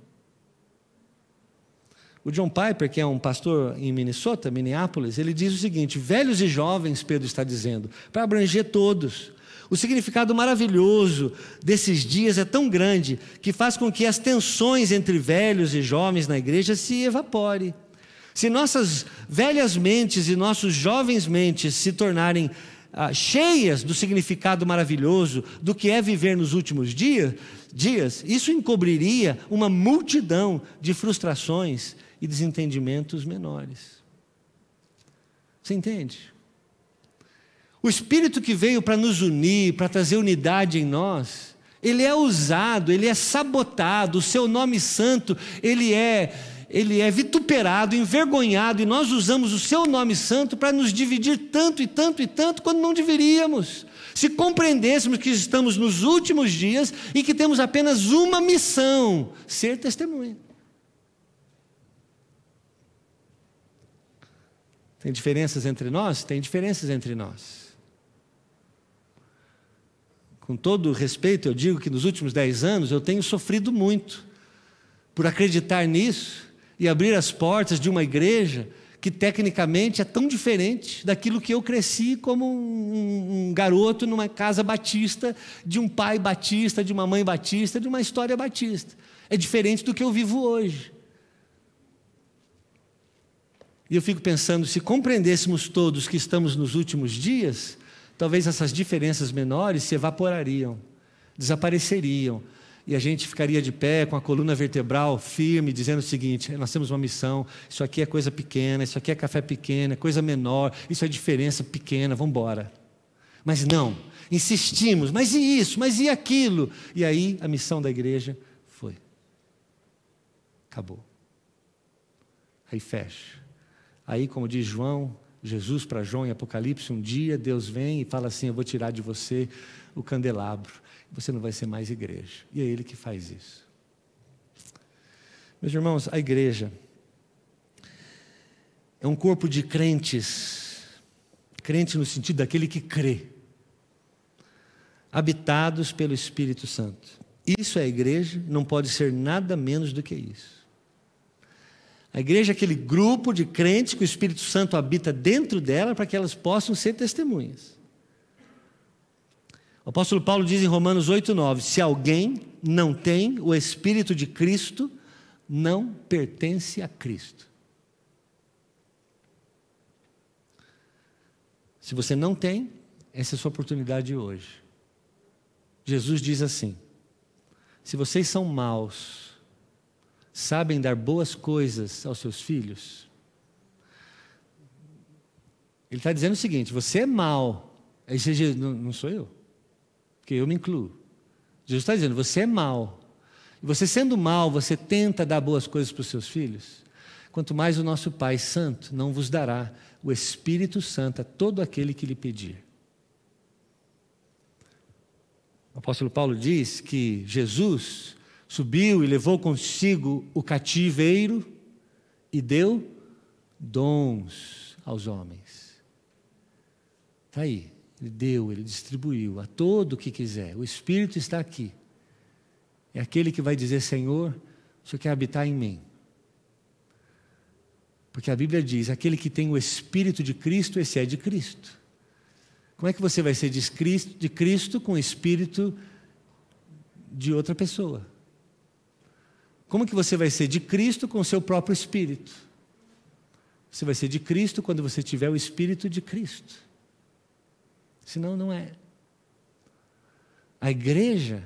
O John Piper, que é um pastor em Minnesota, Minneapolis, ele diz o seguinte: velhos e jovens, Pedro está dizendo, para abranger todos. O significado maravilhoso desses dias é tão grande que faz com que as tensões entre velhos e jovens na igreja se evapore. Se nossas velhas mentes e nossos jovens mentes se tornarem ah, cheias do significado maravilhoso do que é viver nos últimos dias, dias, isso encobriria uma multidão de frustrações e desentendimentos menores. Você entende? O Espírito que veio para nos unir, para trazer unidade em nós, ele é usado, ele é sabotado, o seu nome santo, ele é ele é vituperado, envergonhado, e nós usamos o seu nome santo para nos dividir tanto e tanto e tanto quando não deveríamos. Se compreendêssemos que estamos nos últimos dias e que temos apenas uma missão: ser testemunha. Tem diferenças entre nós? Tem diferenças entre nós. Com todo respeito, eu digo que nos últimos dez anos eu tenho sofrido muito por acreditar nisso e abrir as portas de uma igreja que tecnicamente é tão diferente daquilo que eu cresci como um, um, garoto numa casa batista, de um pai batista, de uma mãe batista, de uma história batista. É diferente do que eu vivo hoje. E eu fico pensando, se compreendêssemos todos que estamos nos últimos dias, talvez essas diferenças menores se evaporariam, desapareceriam, e a gente ficaria de pé com a coluna vertebral firme, dizendo o seguinte: é, nós temos uma missão, isso aqui é coisa pequena, isso aqui é café pequeno, é coisa menor, isso é diferença pequena, vamos embora. Mas não, insistimos, mas e isso, mas e aquilo? E aí a missão da igreja foi. Acabou. Aí fecha. Aí, como diz João, Jesus para João em Apocalipse, um dia Deus vem e fala assim: Eu vou tirar de você o candelabro você não vai ser mais igreja. E é Ele que faz isso. Meus irmãos, a igreja é um corpo de crentes, crente no sentido daquele que crê, habitados pelo Espírito Santo. Isso é a igreja, não pode ser nada menos do que isso. A igreja é aquele grupo de crentes que o Espírito Santo habita dentro dela para que elas possam ser testemunhas. O apóstolo Paulo diz em Romanos 8, 9: Se alguém não tem o Espírito de Cristo, não pertence a Cristo. Se você não tem, essa é a sua oportunidade hoje. Jesus diz assim: Se vocês são maus, sabem dar boas coisas aos seus filhos, ele está dizendo o seguinte: você é mau. Aí você diz: não, não sou eu porque eu me incluo. Jesus está dizendo: você é mal. E você sendo mal, você tenta dar boas coisas para os seus filhos. Quanto mais o nosso Pai Santo não vos dará o Espírito Santo a todo aquele que lhe pedir. O apóstolo Paulo diz que Jesus subiu e levou consigo o cativeiro e deu dons aos homens. Está aí. Ele deu, ele distribuiu a todo o que quiser. O Espírito está aqui. É aquele que vai dizer: Senhor, o Senhor quer habitar em mim. Porque a Bíblia diz: aquele que tem o Espírito de Cristo, esse é de Cristo. Como é que você vai ser de Cristo, de Cristo com o Espírito de outra pessoa? Como que você vai ser de Cristo com o seu próprio Espírito? Você vai ser de Cristo quando você tiver o Espírito de Cristo. Senão, não é. A igreja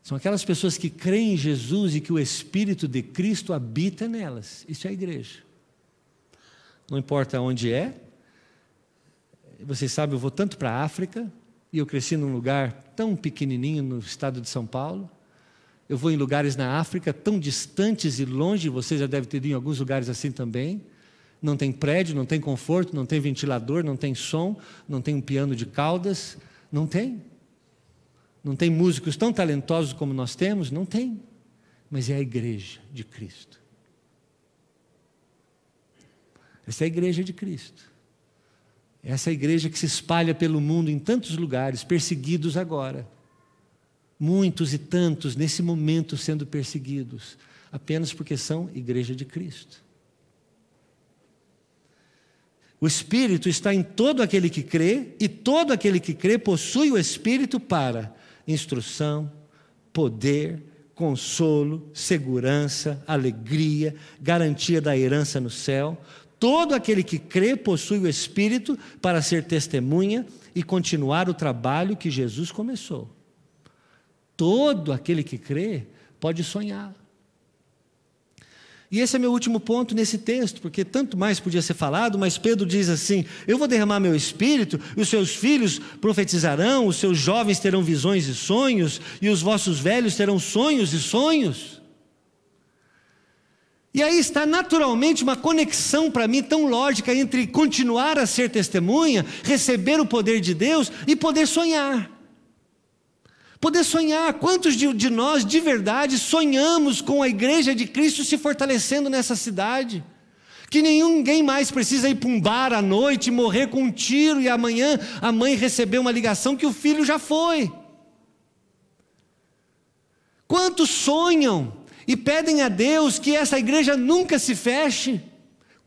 são aquelas pessoas que creem em Jesus e que o Espírito de Cristo habita nelas. Isso é a igreja. Não importa onde é. Vocês sabem, eu vou tanto para a África, e eu cresci num lugar tão pequenininho no estado de São Paulo. Eu vou em lugares na África tão distantes e longe, vocês já devem ter ido em alguns lugares assim também não tem prédio, não tem conforto, não tem ventilador, não tem som, não tem um piano de caudas, não tem. Não tem músicos tão talentosos como nós temos, não tem. Mas é a igreja de Cristo. Essa é a igreja de Cristo. Essa é a igreja que se espalha pelo mundo em tantos lugares, perseguidos agora. Muitos e tantos nesse momento sendo perseguidos, apenas porque são igreja de Cristo. O Espírito está em todo aquele que crê, e todo aquele que crê possui o Espírito para instrução, poder, consolo, segurança, alegria, garantia da herança no céu. Todo aquele que crê possui o Espírito para ser testemunha e continuar o trabalho que Jesus começou. Todo aquele que crê pode sonhar, e esse é meu último ponto nesse texto, porque tanto mais podia ser falado, mas Pedro diz assim: Eu vou derramar meu espírito, os seus filhos profetizarão, os seus jovens terão visões e sonhos, e os vossos velhos terão sonhos e sonhos. E aí está naturalmente uma conexão para mim tão lógica entre continuar a ser testemunha, receber o poder de Deus e poder sonhar. Poder sonhar. Quantos de, de nós, de verdade, sonhamos com a igreja de Cristo se fortalecendo nessa cidade? que ninguém mais precisa ir para um bar à noite, morrer com um tiro e amanhã a mãe receber uma ligação que o filho já foi. Quantos sonham e pedem a Deus que essa igreja nunca se feche?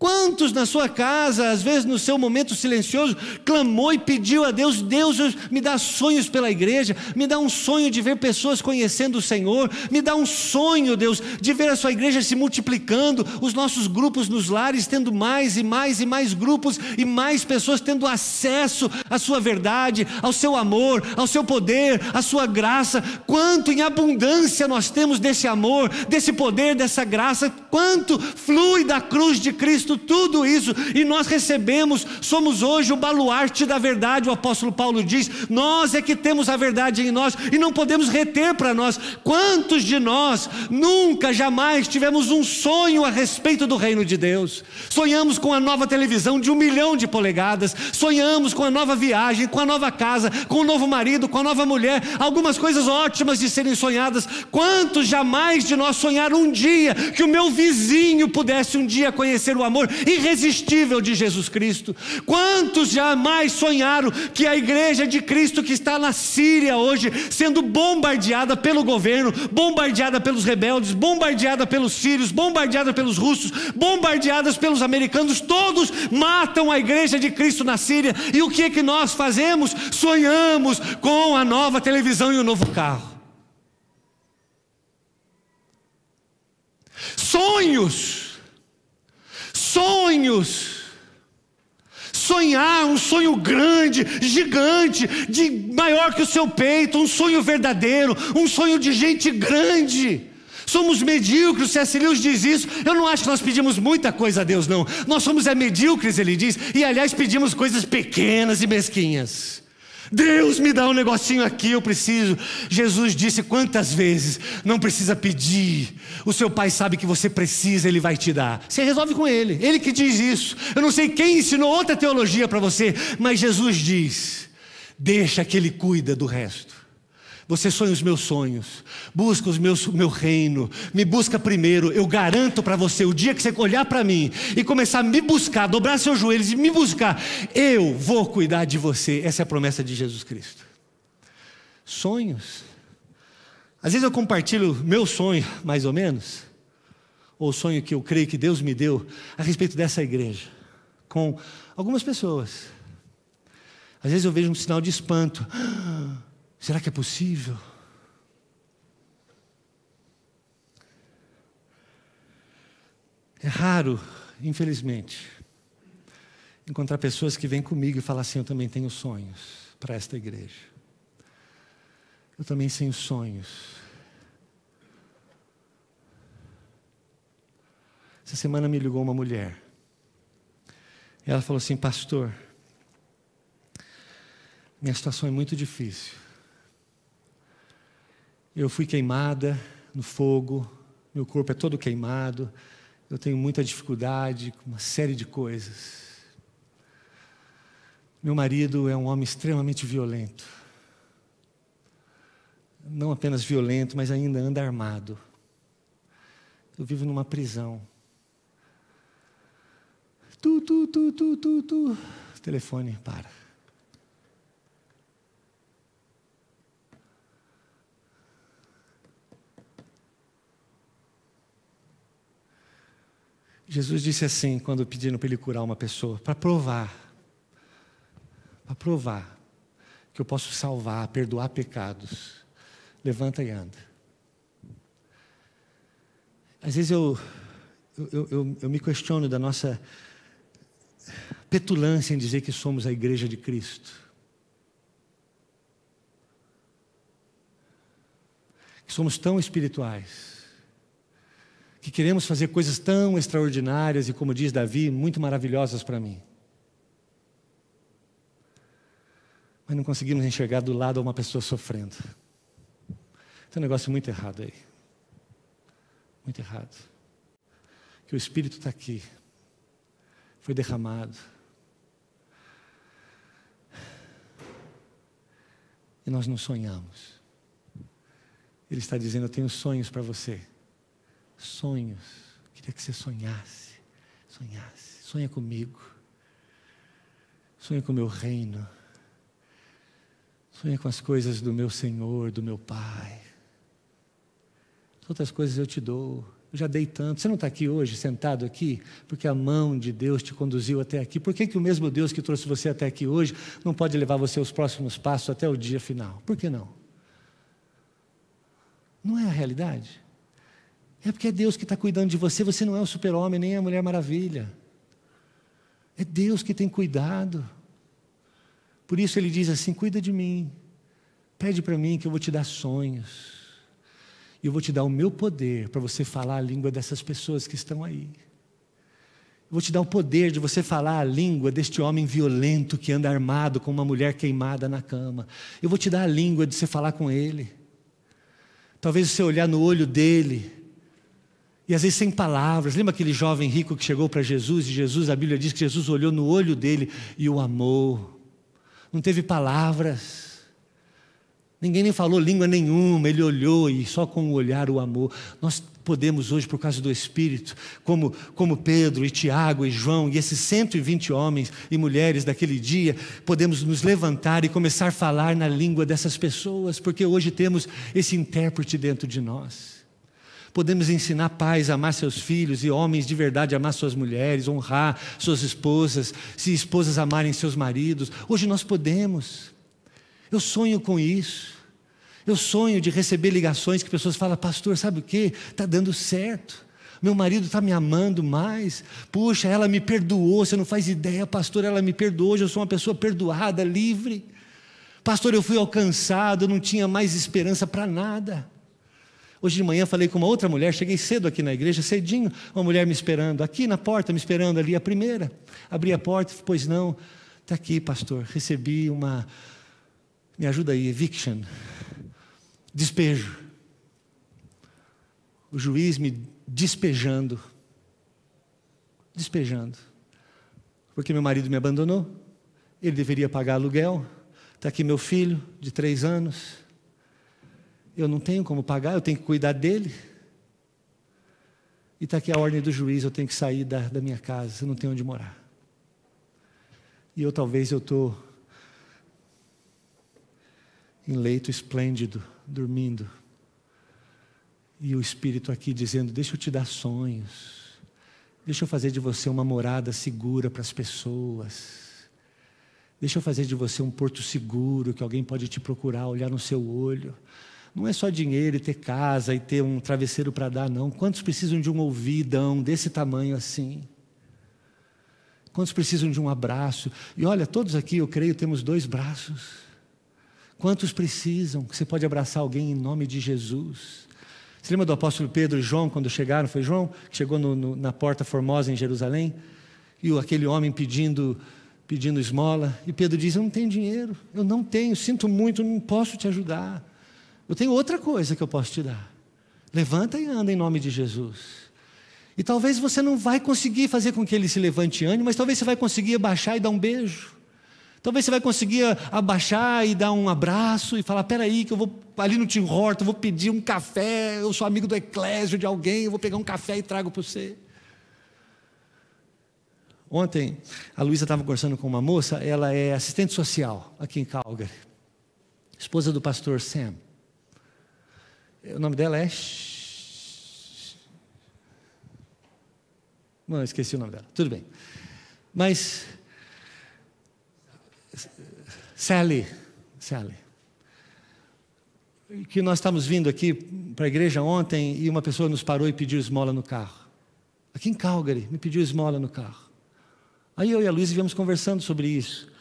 Quantos na sua casa, às vezes no seu momento silencioso, clamou e pediu a Deus: Deus, me dá sonhos pela igreja, me dá um sonho de ver pessoas conhecendo o Senhor, me dá um sonho, Deus, de ver a sua igreja se multiplicando, os nossos grupos nos lares tendo mais e mais e mais grupos e mais pessoas tendo acesso à sua verdade, ao seu amor, ao seu poder, à sua graça. Quanto em abundância nós temos desse amor, desse poder, dessa graça, quanto flui da cruz de Cristo tudo isso e nós recebemos, somos hoje o baluarte da verdade, o apóstolo Paulo diz. Nós é que temos a verdade em nós e não podemos reter para nós. Quantos de nós nunca, jamais tivemos um sonho a respeito do reino de Deus? Sonhamos com a nova televisão de um milhão de polegadas, sonhamos com a nova viagem, com a nova casa, com o novo marido, com a nova mulher, algumas coisas ótimas de serem sonhadas. Quantos jamais de nós sonharam um dia que o meu vizinho pudesse um dia conhecer o amor? amor irresistível de Jesus Cristo. Quantos jamais sonharam que a igreja de Cristo que está na Síria hoje, sendo bombardeada pelo governo, bombardeada pelos rebeldes, bombardeada pelos sírios, bombardeada pelos russos, bombardeadas pelos americanos, todos matam a igreja de Cristo na Síria. E o que é que nós fazemos? Sonhamos com a nova televisão e o novo carro. Sonhos sonhos. Sonhar um sonho grande, gigante, de maior que o seu peito, um sonho verdadeiro, um sonho de gente grande. Somos medíocres, C.S. Lewis diz isso. Eu não acho que nós pedimos muita coisa a Deus, não. Nós somos é medíocres, ele diz, e aliás pedimos coisas pequenas e mesquinhas. Deus me dá um negocinho aqui, eu preciso. Jesus disse quantas vezes: não precisa pedir. O seu pai sabe que você precisa, ele vai te dar. Você resolve com ele, ele que diz isso. Eu não sei quem ensinou outra teologia para você, mas Jesus diz: deixa que ele cuida do resto. Você sonha os meus sonhos, busca o meu, reino, me busca primeiro. Eu garanto para você: o dia que você olhar para mim e começar a me buscar, dobrar seus joelhos e me buscar, eu vou cuidar de você. Essa é a promessa de Jesus Cristo. Sonhos. Às vezes eu compartilho meu sonho, mais ou menos, ou o sonho que eu creio que Deus me deu a respeito dessa igreja, com algumas pessoas. Às vezes eu vejo um sinal de espanto. Será que é possível? É raro, infelizmente, encontrar pessoas que vêm comigo e falam assim: Eu também tenho sonhos para esta igreja. Eu também tenho sonhos. Essa semana me ligou uma mulher. Ela falou assim: Pastor, minha situação é muito difícil. Eu fui queimada no fogo, meu corpo é todo queimado, eu tenho muita dificuldade com uma série de coisas. Meu marido é um homem extremamente violento. Não apenas violento, mas ainda anda armado. Eu vivo numa prisão. Tu, tu, tu, tu, tu, tu. telefone para. Jesus disse assim, quando pedindo para ele curar uma pessoa, para provar, para provar que eu posso salvar, perdoar pecados. Levanta e anda. Às vezes eu, eu, eu, eu me questiono da nossa petulância em dizer que somos a igreja de Cristo. Que somos tão espirituais queremos fazer coisas tão extraordinárias e, como diz Davi, muito maravilhosas para mim. Mas não conseguimos enxergar do lado uma pessoa sofrendo. Tem um negócio muito errado aí. Muito errado. Que o Espírito está aqui. Foi derramado. E nós não sonhamos. Ele está dizendo: Eu tenho sonhos para você sonhos. Queria que você sonhasse, sonhasse, sonha comigo. Sonha com o meu reino. Sonha com as coisas do meu Senhor, do meu Pai. As outras coisas eu te dou. Eu já dei tanto. Você não está aqui hoje, sentado aqui, porque a mão de Deus te conduziu até aqui. Por que, que o mesmo Deus que trouxe você até aqui hoje não pode levar você aos próximos passos até o dia final? Por que não? Não é a realidade? É porque é Deus que está cuidando de você. Você não é o super-homem, nem a Mulher Maravilha. É Deus que tem cuidado. Por isso ele diz assim: cuida de mim. Pede para mim que eu vou te dar sonhos. E eu vou te dar o meu poder para você falar a língua dessas pessoas que estão aí. Eu vou te dar o poder de você falar a língua deste homem violento que anda armado com uma mulher queimada na cama. Eu vou te dar a língua de você falar com ele. Talvez você olhar no olho dele e às vezes sem palavras. Lembra aquele jovem rico que chegou para Jesus e Jesus, a Bíblia diz que Jesus olhou no olho dele e o amou. Não teve palavras. Ninguém nem falou língua nenhuma, ele olhou e só com o olhar o amor. Nós podemos hoje, por causa do Espírito, como, como Pedro e Tiago e João e esses 120 homens e mulheres daquele dia, podemos nos levantar e começar a falar na língua dessas pessoas, porque hoje temos esse intérprete dentro de nós. Podemos ensinar pais a amar seus filhos e homens de verdade a amar suas mulheres, honrar suas esposas, se esposas amarem seus maridos. Hoje nós podemos. Eu sonho com isso. Eu sonho de receber ligações que pessoas falam, pastor, sabe o que? Está dando certo. Meu marido está me amando mais. Puxa, ela me perdoou. Você não faz ideia, pastor, ela me perdoou. Hoje eu sou uma pessoa perdoada, livre. Pastor, eu fui alcançado, eu não tinha mais esperança para nada. Hoje de manhã falei com uma outra mulher, cheguei cedo aqui na igreja, cedinho, uma mulher me esperando, aqui na porta, me esperando ali, a primeira. Abri a porta, pois não, está aqui, pastor, recebi uma. Me ajuda aí, eviction. Despejo. O juiz me despejando. Despejando. Porque meu marido me abandonou, ele deveria pagar aluguel, está aqui meu filho de três anos eu não tenho como pagar, eu tenho que cuidar dele. E está aqui a ordem do juiz, eu tenho que sair da, da minha casa, eu não tenho onde morar. E eu talvez eu estou em leito esplêndido, dormindo. E o Espírito aqui dizendo: Deixa eu te dar sonhos, deixa eu fazer de você uma morada segura para as pessoas, deixa eu fazer de você um porto seguro que alguém pode te procurar, olhar no seu olho. Não é só dinheiro e ter casa e ter um travesseiro para dar, não. Quantos precisam de um ouvidão desse tamanho assim? Quantos precisam de um abraço? E olha, todos aqui, eu creio, temos dois braços. Quantos precisam? Você pode abraçar alguém em nome de Jesus. Você lembra do apóstolo Pedro e João quando chegaram? Foi João que chegou no, no, na porta formosa em Jerusalém? E aquele homem pedindo, pedindo esmola. E Pedro diz: Eu não tenho dinheiro, eu não tenho, sinto muito, não posso te ajudar. Eu tenho outra coisa que eu posso te dar. Levanta e anda em nome de Jesus. E talvez você não vai conseguir fazer com que ele se levante e ande, mas talvez você vai conseguir abaixar e dar um beijo. Talvez você vai conseguir abaixar e dar um abraço e falar: peraí, que eu vou ali no Tim eu vou pedir um café, eu sou amigo do Eclésio de alguém, eu vou pegar um café e trago para você. Ontem, a Luísa estava conversando com uma moça, ela é assistente social aqui em Calgary, esposa do pastor Sam. O nome dela é. Não, esqueci o nome dela. Tudo bem. Mas. Sally. Sally. Que nós estávamos vindo aqui para a igreja ontem e uma pessoa nos parou e pediu esmola no carro. Aqui em Calgary, me pediu esmola no carro. Aí eu e a Luísa viemos conversando sobre isso.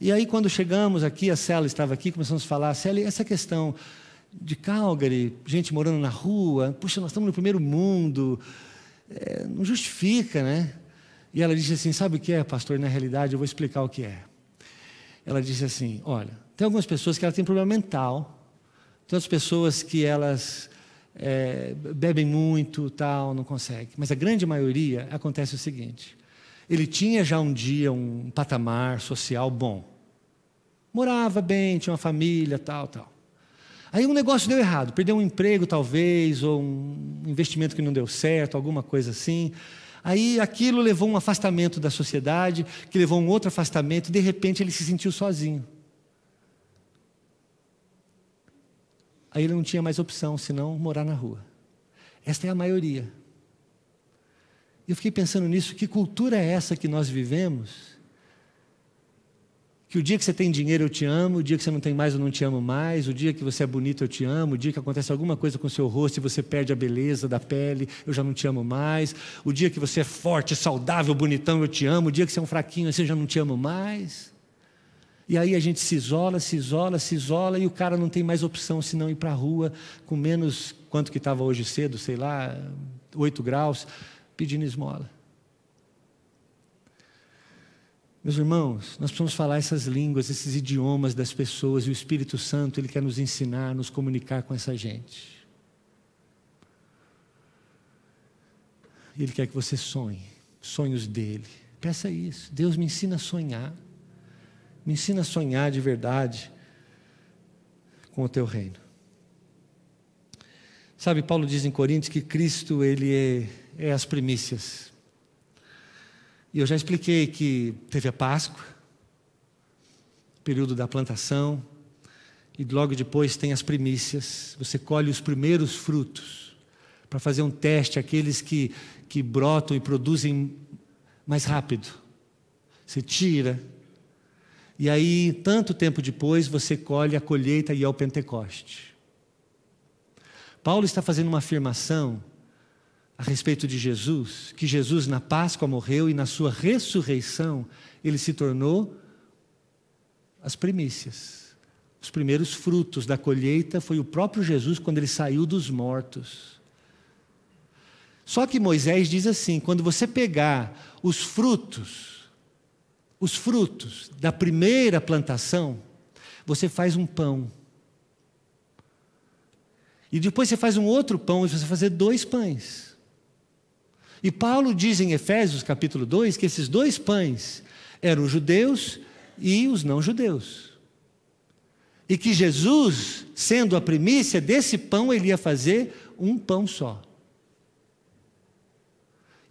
E aí, quando chegamos aqui, a Célia estava aqui, começamos a falar, Sally essa questão de Calgary, gente morando na rua. Puxa, nós estamos no primeiro mundo. É, não justifica, né? E ela disse assim: Sabe o que é, pastor? Na realidade, eu vou explicar o que é. Ela disse assim: Olha, tem algumas pessoas que ela tem problema mental, tem outras pessoas que elas é, bebem muito, tal, não consegue. Mas a grande maioria acontece o seguinte: ele tinha já um dia um patamar social bom, morava bem, tinha uma família, tal, tal. Aí um negócio deu errado, perdeu um emprego talvez, ou um investimento que não deu certo, alguma coisa assim. Aí aquilo levou um afastamento da sociedade, que levou um outro afastamento, e de repente ele se sentiu sozinho. Aí ele não tinha mais opção senão morar na rua. Esta é a maioria. Eu fiquei pensando nisso, que cultura é essa que nós vivemos? que o dia que você tem dinheiro eu te amo, o dia que você não tem mais eu não te amo mais, o dia que você é bonito eu te amo, o dia que acontece alguma coisa com o seu rosto e você perde a beleza da pele, eu já não te amo mais, o dia que você é forte, saudável, bonitão, eu te amo, o dia que você é um fraquinho assim, eu já não te amo mais. E aí a gente se isola, se isola, se isola e o cara não tem mais opção senão ir para a rua com menos, quanto que estava hoje cedo, sei lá, 8 graus, pedindo esmola. Meus irmãos, nós precisamos falar essas línguas, esses idiomas das pessoas, e o Espírito Santo, ele quer nos ensinar, nos comunicar com essa gente. Ele quer que você sonhe, sonhos dele. Peça isso. Deus me ensina a sonhar. Me ensina a sonhar de verdade com o teu reino. Sabe, Paulo diz em Coríntios que Cristo, ele é, é as primícias. E eu já expliquei que teve a Páscoa, período da plantação, e logo depois tem as primícias. Você colhe os primeiros frutos para fazer um teste aqueles que, que brotam e produzem mais rápido. Você tira. E aí, tanto tempo depois, você colhe a colheita e é o Pentecoste. Paulo está fazendo uma afirmação a respeito de Jesus, que Jesus na Páscoa morreu e na sua ressurreição ele se tornou as primícias. Os primeiros frutos da colheita foi o próprio Jesus quando ele saiu dos mortos. Só que Moisés diz assim: quando você pegar os frutos, os frutos da primeira plantação, você faz um pão. E depois você faz um outro pão e você vai fazer dois pães. E Paulo diz em Efésios capítulo 2 que esses dois pães eram os judeus e os não judeus. E que Jesus, sendo a primícia desse pão, ele ia fazer um pão só.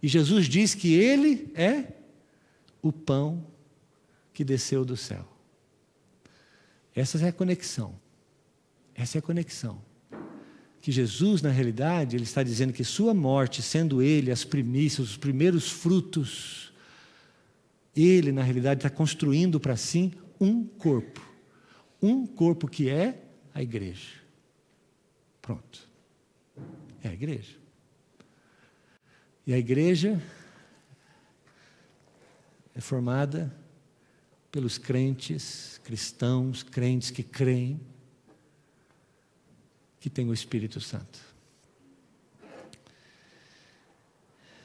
E Jesus diz que ele é o pão que desceu do céu. Essa é a conexão. Essa é a conexão que Jesus, na realidade, ele está dizendo que sua morte, sendo ele as primícias, os primeiros frutos, ele, na realidade, está construindo para si um corpo. Um corpo que é a igreja. Pronto. É a igreja. E a igreja é formada pelos crentes, cristãos, crentes que creem tem o Espírito Santo.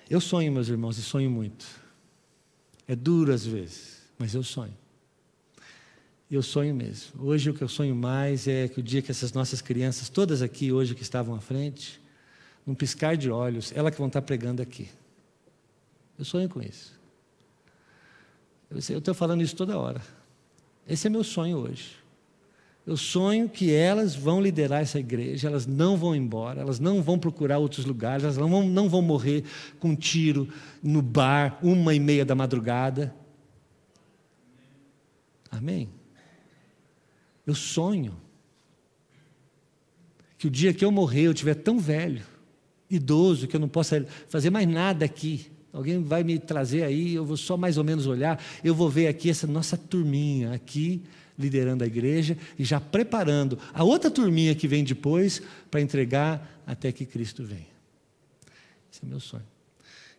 Eu sonho, meus irmãos, e sonho muito. É duro às vezes, mas eu sonho. Eu sonho mesmo. Hoje o que eu sonho mais é que o dia que essas nossas crianças, todas aqui hoje que estavam à frente, num piscar de olhos, elas que vão estar pregando aqui. Eu sonho com isso. Eu estou falando isso toda hora. Esse é meu sonho hoje. Eu sonho que elas vão liderar essa igreja, elas não vão embora, elas não vão procurar outros lugares, elas não vão, não vão morrer com um tiro no bar, uma e meia da madrugada. Amém? Eu sonho que o dia que eu morrer, eu estiver tão velho, idoso, que eu não possa fazer mais nada aqui. Alguém vai me trazer aí, eu vou só mais ou menos olhar, eu vou ver aqui essa nossa turminha aqui liderando a igreja e já preparando a outra turminha que vem depois para entregar até que Cristo venha. Esse é meu sonho.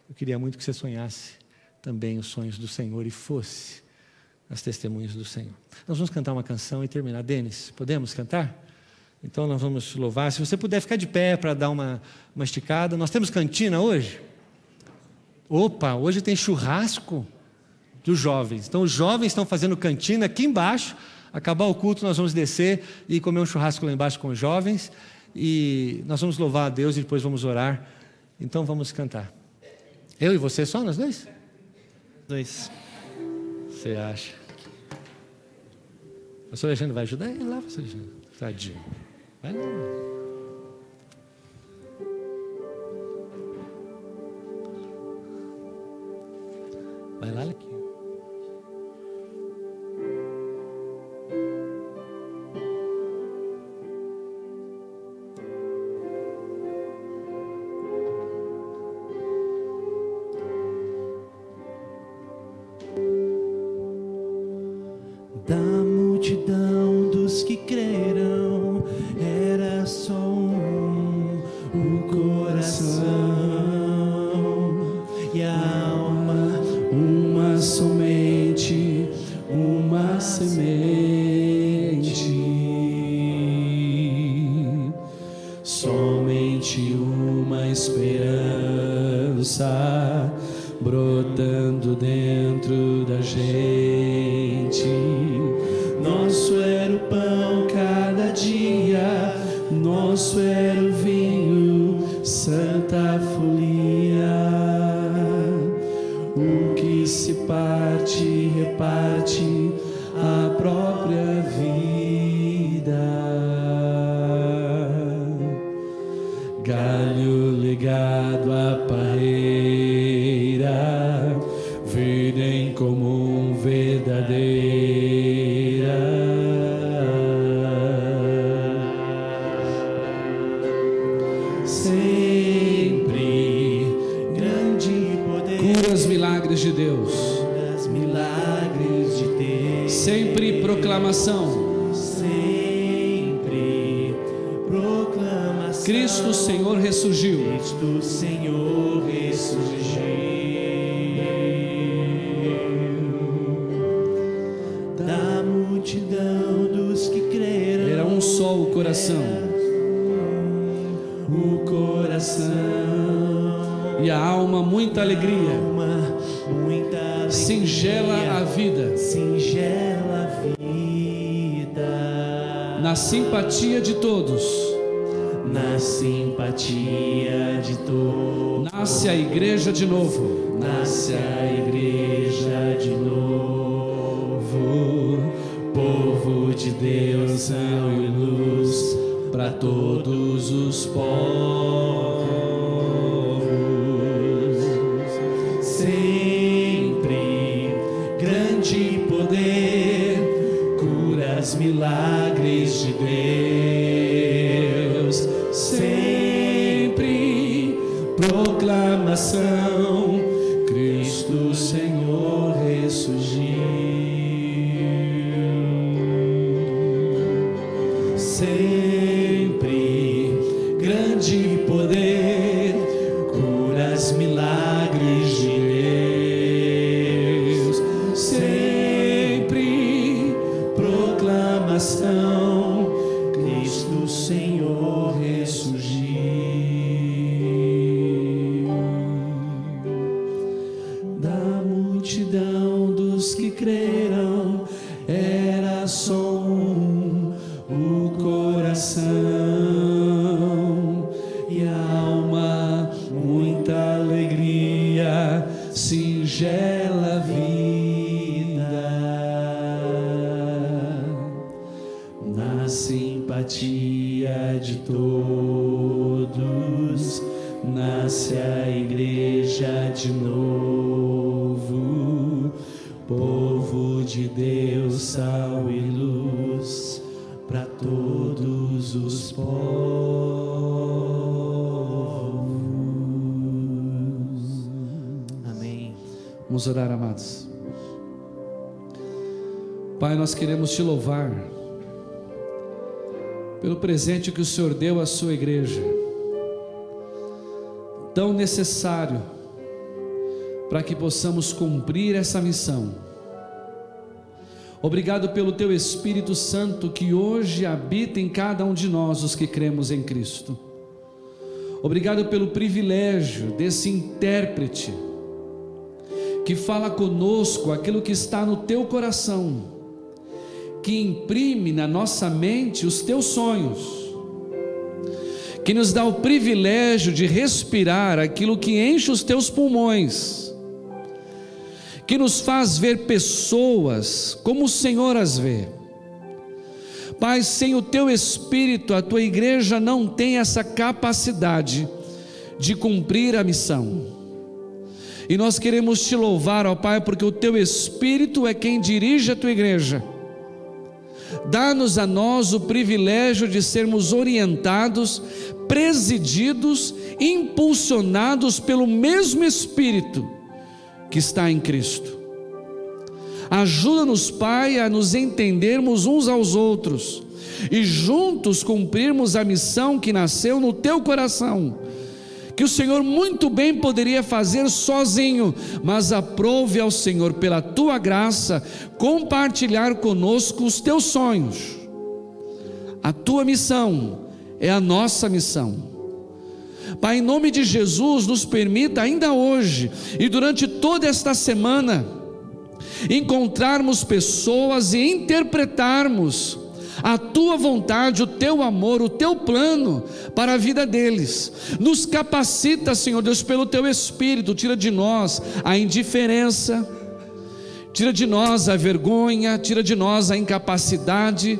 Eu queria muito que você sonhasse também os sonhos do Senhor e fosse as testemunhas do Senhor. Nós vamos cantar uma canção e terminar. Denis, podemos cantar? Então nós vamos louvar. Se você puder ficar de pé para dar uma, uma esticada. Nós temos cantina hoje? Opa, hoje tem churrasco dos jovens. Então, os jovens estão fazendo cantina aqui embaixo. Acabar o culto, nós vamos descer e comer um churrasco lá embaixo com os jovens. E nós vamos louvar a Deus e depois vamos orar. Então, vamos cantar. Eu e você só, nós dois? Dois. Você acha? O pastor Alexandre vai ajudar? Ele lá, pastor Alexandre. Tadinho. Vai lá. Vai lá, aqui. multidão dos que crerão. Cristo, Senhor, ressurgiu da multidão dos que creram. Era um só o coração. O coração e a alma muita alegria. Alma, muita alegria. Singela a vida. Singela a vida. Na simpatia de todos igreja de novo. Nasce a igreja de novo, povo de Deus, são e luz para todos os povos. Sempre grande poder, curas, milagres de Deus. Sempre So. Vamos orar, amados. Pai, nós queremos te louvar pelo presente que o Senhor deu à sua igreja, tão necessário para que possamos cumprir essa missão. Obrigado pelo teu Espírito Santo que hoje habita em cada um de nós, os que cremos em Cristo. Obrigado pelo privilégio desse intérprete que fala conosco aquilo que está no teu coração, que imprime na nossa mente os teus sonhos, que nos dá o privilégio de respirar aquilo que enche os teus pulmões, que nos faz ver pessoas como o Senhor as vê. Pai, sem o teu espírito, a tua igreja não tem essa capacidade de cumprir a missão. E nós queremos te louvar, ó Pai, porque o teu Espírito é quem dirige a tua igreja. Dá-nos a nós o privilégio de sermos orientados, presididos, impulsionados pelo mesmo Espírito que está em Cristo. Ajuda-nos, Pai, a nos entendermos uns aos outros e juntos cumprirmos a missão que nasceu no teu coração que o Senhor muito bem poderia fazer sozinho, mas aprove ao Senhor, pela tua graça, compartilhar conosco os teus sonhos. A tua missão é a nossa missão. Pai, em nome de Jesus, nos permita ainda hoje e durante toda esta semana encontrarmos pessoas e interpretarmos a tua vontade, o teu amor, o teu plano para a vida deles. Nos capacita, Senhor Deus, pelo teu espírito, tira de nós a indiferença, tira de nós a vergonha, tira de nós a incapacidade,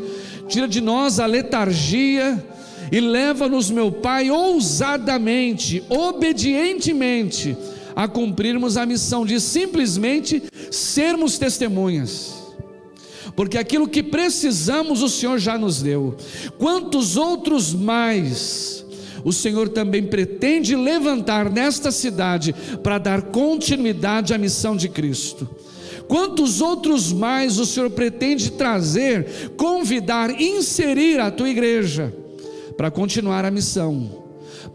tira de nós a letargia e leva-nos, meu Pai, ousadamente, obedientemente, a cumprirmos a missão de simplesmente sermos testemunhas porque aquilo que precisamos o Senhor já nos deu. Quantos outros mais o Senhor também pretende levantar nesta cidade para dar continuidade à missão de Cristo? Quantos outros mais o Senhor pretende trazer, convidar, inserir a tua igreja para continuar a missão?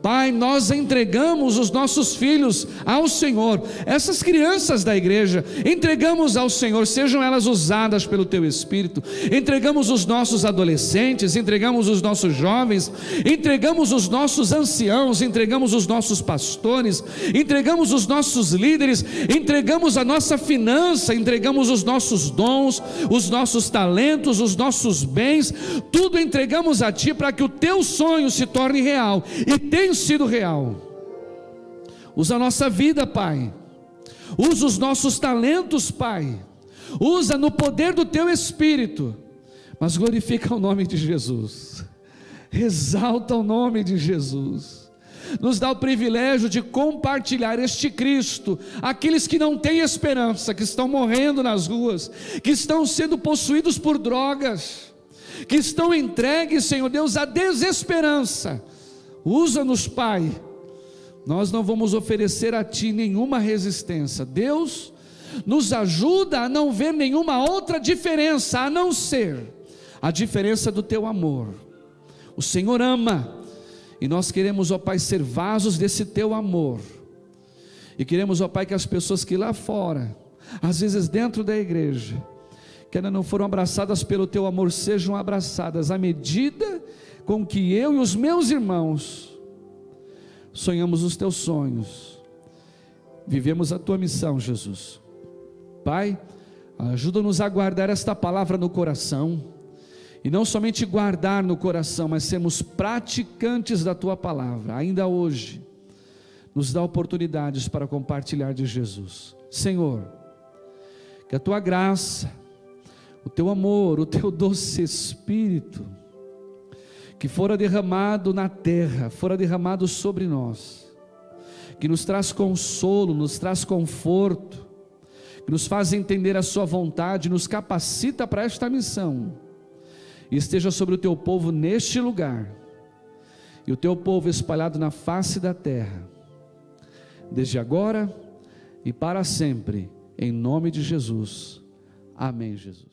Pai, nós entregamos os nossos filhos ao Senhor, essas crianças da igreja, entregamos ao Senhor, sejam elas usadas pelo Teu Espírito, entregamos os nossos adolescentes, entregamos os nossos jovens, entregamos os nossos anciãos, entregamos os nossos pastores, entregamos os nossos líderes, entregamos a nossa finança, entregamos os nossos dons, os nossos talentos, os nossos bens, tudo entregamos a Ti para que o Teu sonho se torne real e tenha sido real. Usa a nossa vida, Pai. Usa os nossos talentos, Pai. Usa no poder do teu espírito. Mas glorifica o nome de Jesus. Exalta o nome de Jesus. Nos dá o privilégio de compartilhar este Cristo, aqueles que não têm esperança, que estão morrendo nas ruas, que estão sendo possuídos por drogas, que estão entregues, Senhor Deus, à desesperança Usa-nos, Pai. Nós não vamos oferecer a Ti nenhuma resistência. Deus nos ajuda a não ver nenhuma outra diferença, a não ser a diferença do Teu amor. O Senhor ama, e nós queremos, ó Pai, ser vasos desse Teu amor. E queremos, ó Pai, que as pessoas que lá fora, às vezes dentro da igreja, que ainda não foram abraçadas pelo Teu amor, sejam abraçadas à medida com que eu e os meus irmãos sonhamos os teus sonhos, vivemos a tua missão, Jesus. Pai, ajuda-nos a guardar esta palavra no coração, e não somente guardar no coração, mas sermos praticantes da tua palavra, ainda hoje. Nos dá oportunidades para compartilhar de Jesus. Senhor, que a tua graça, o teu amor, o teu doce espírito, que fora derramado na terra, fora derramado sobre nós, que nos traz consolo, nos traz conforto, que nos faz entender a Sua vontade, nos capacita para esta missão, esteja sobre o Teu povo neste lugar, e o Teu povo espalhado na face da terra, desde agora e para sempre, em nome de Jesus. Amém, Jesus.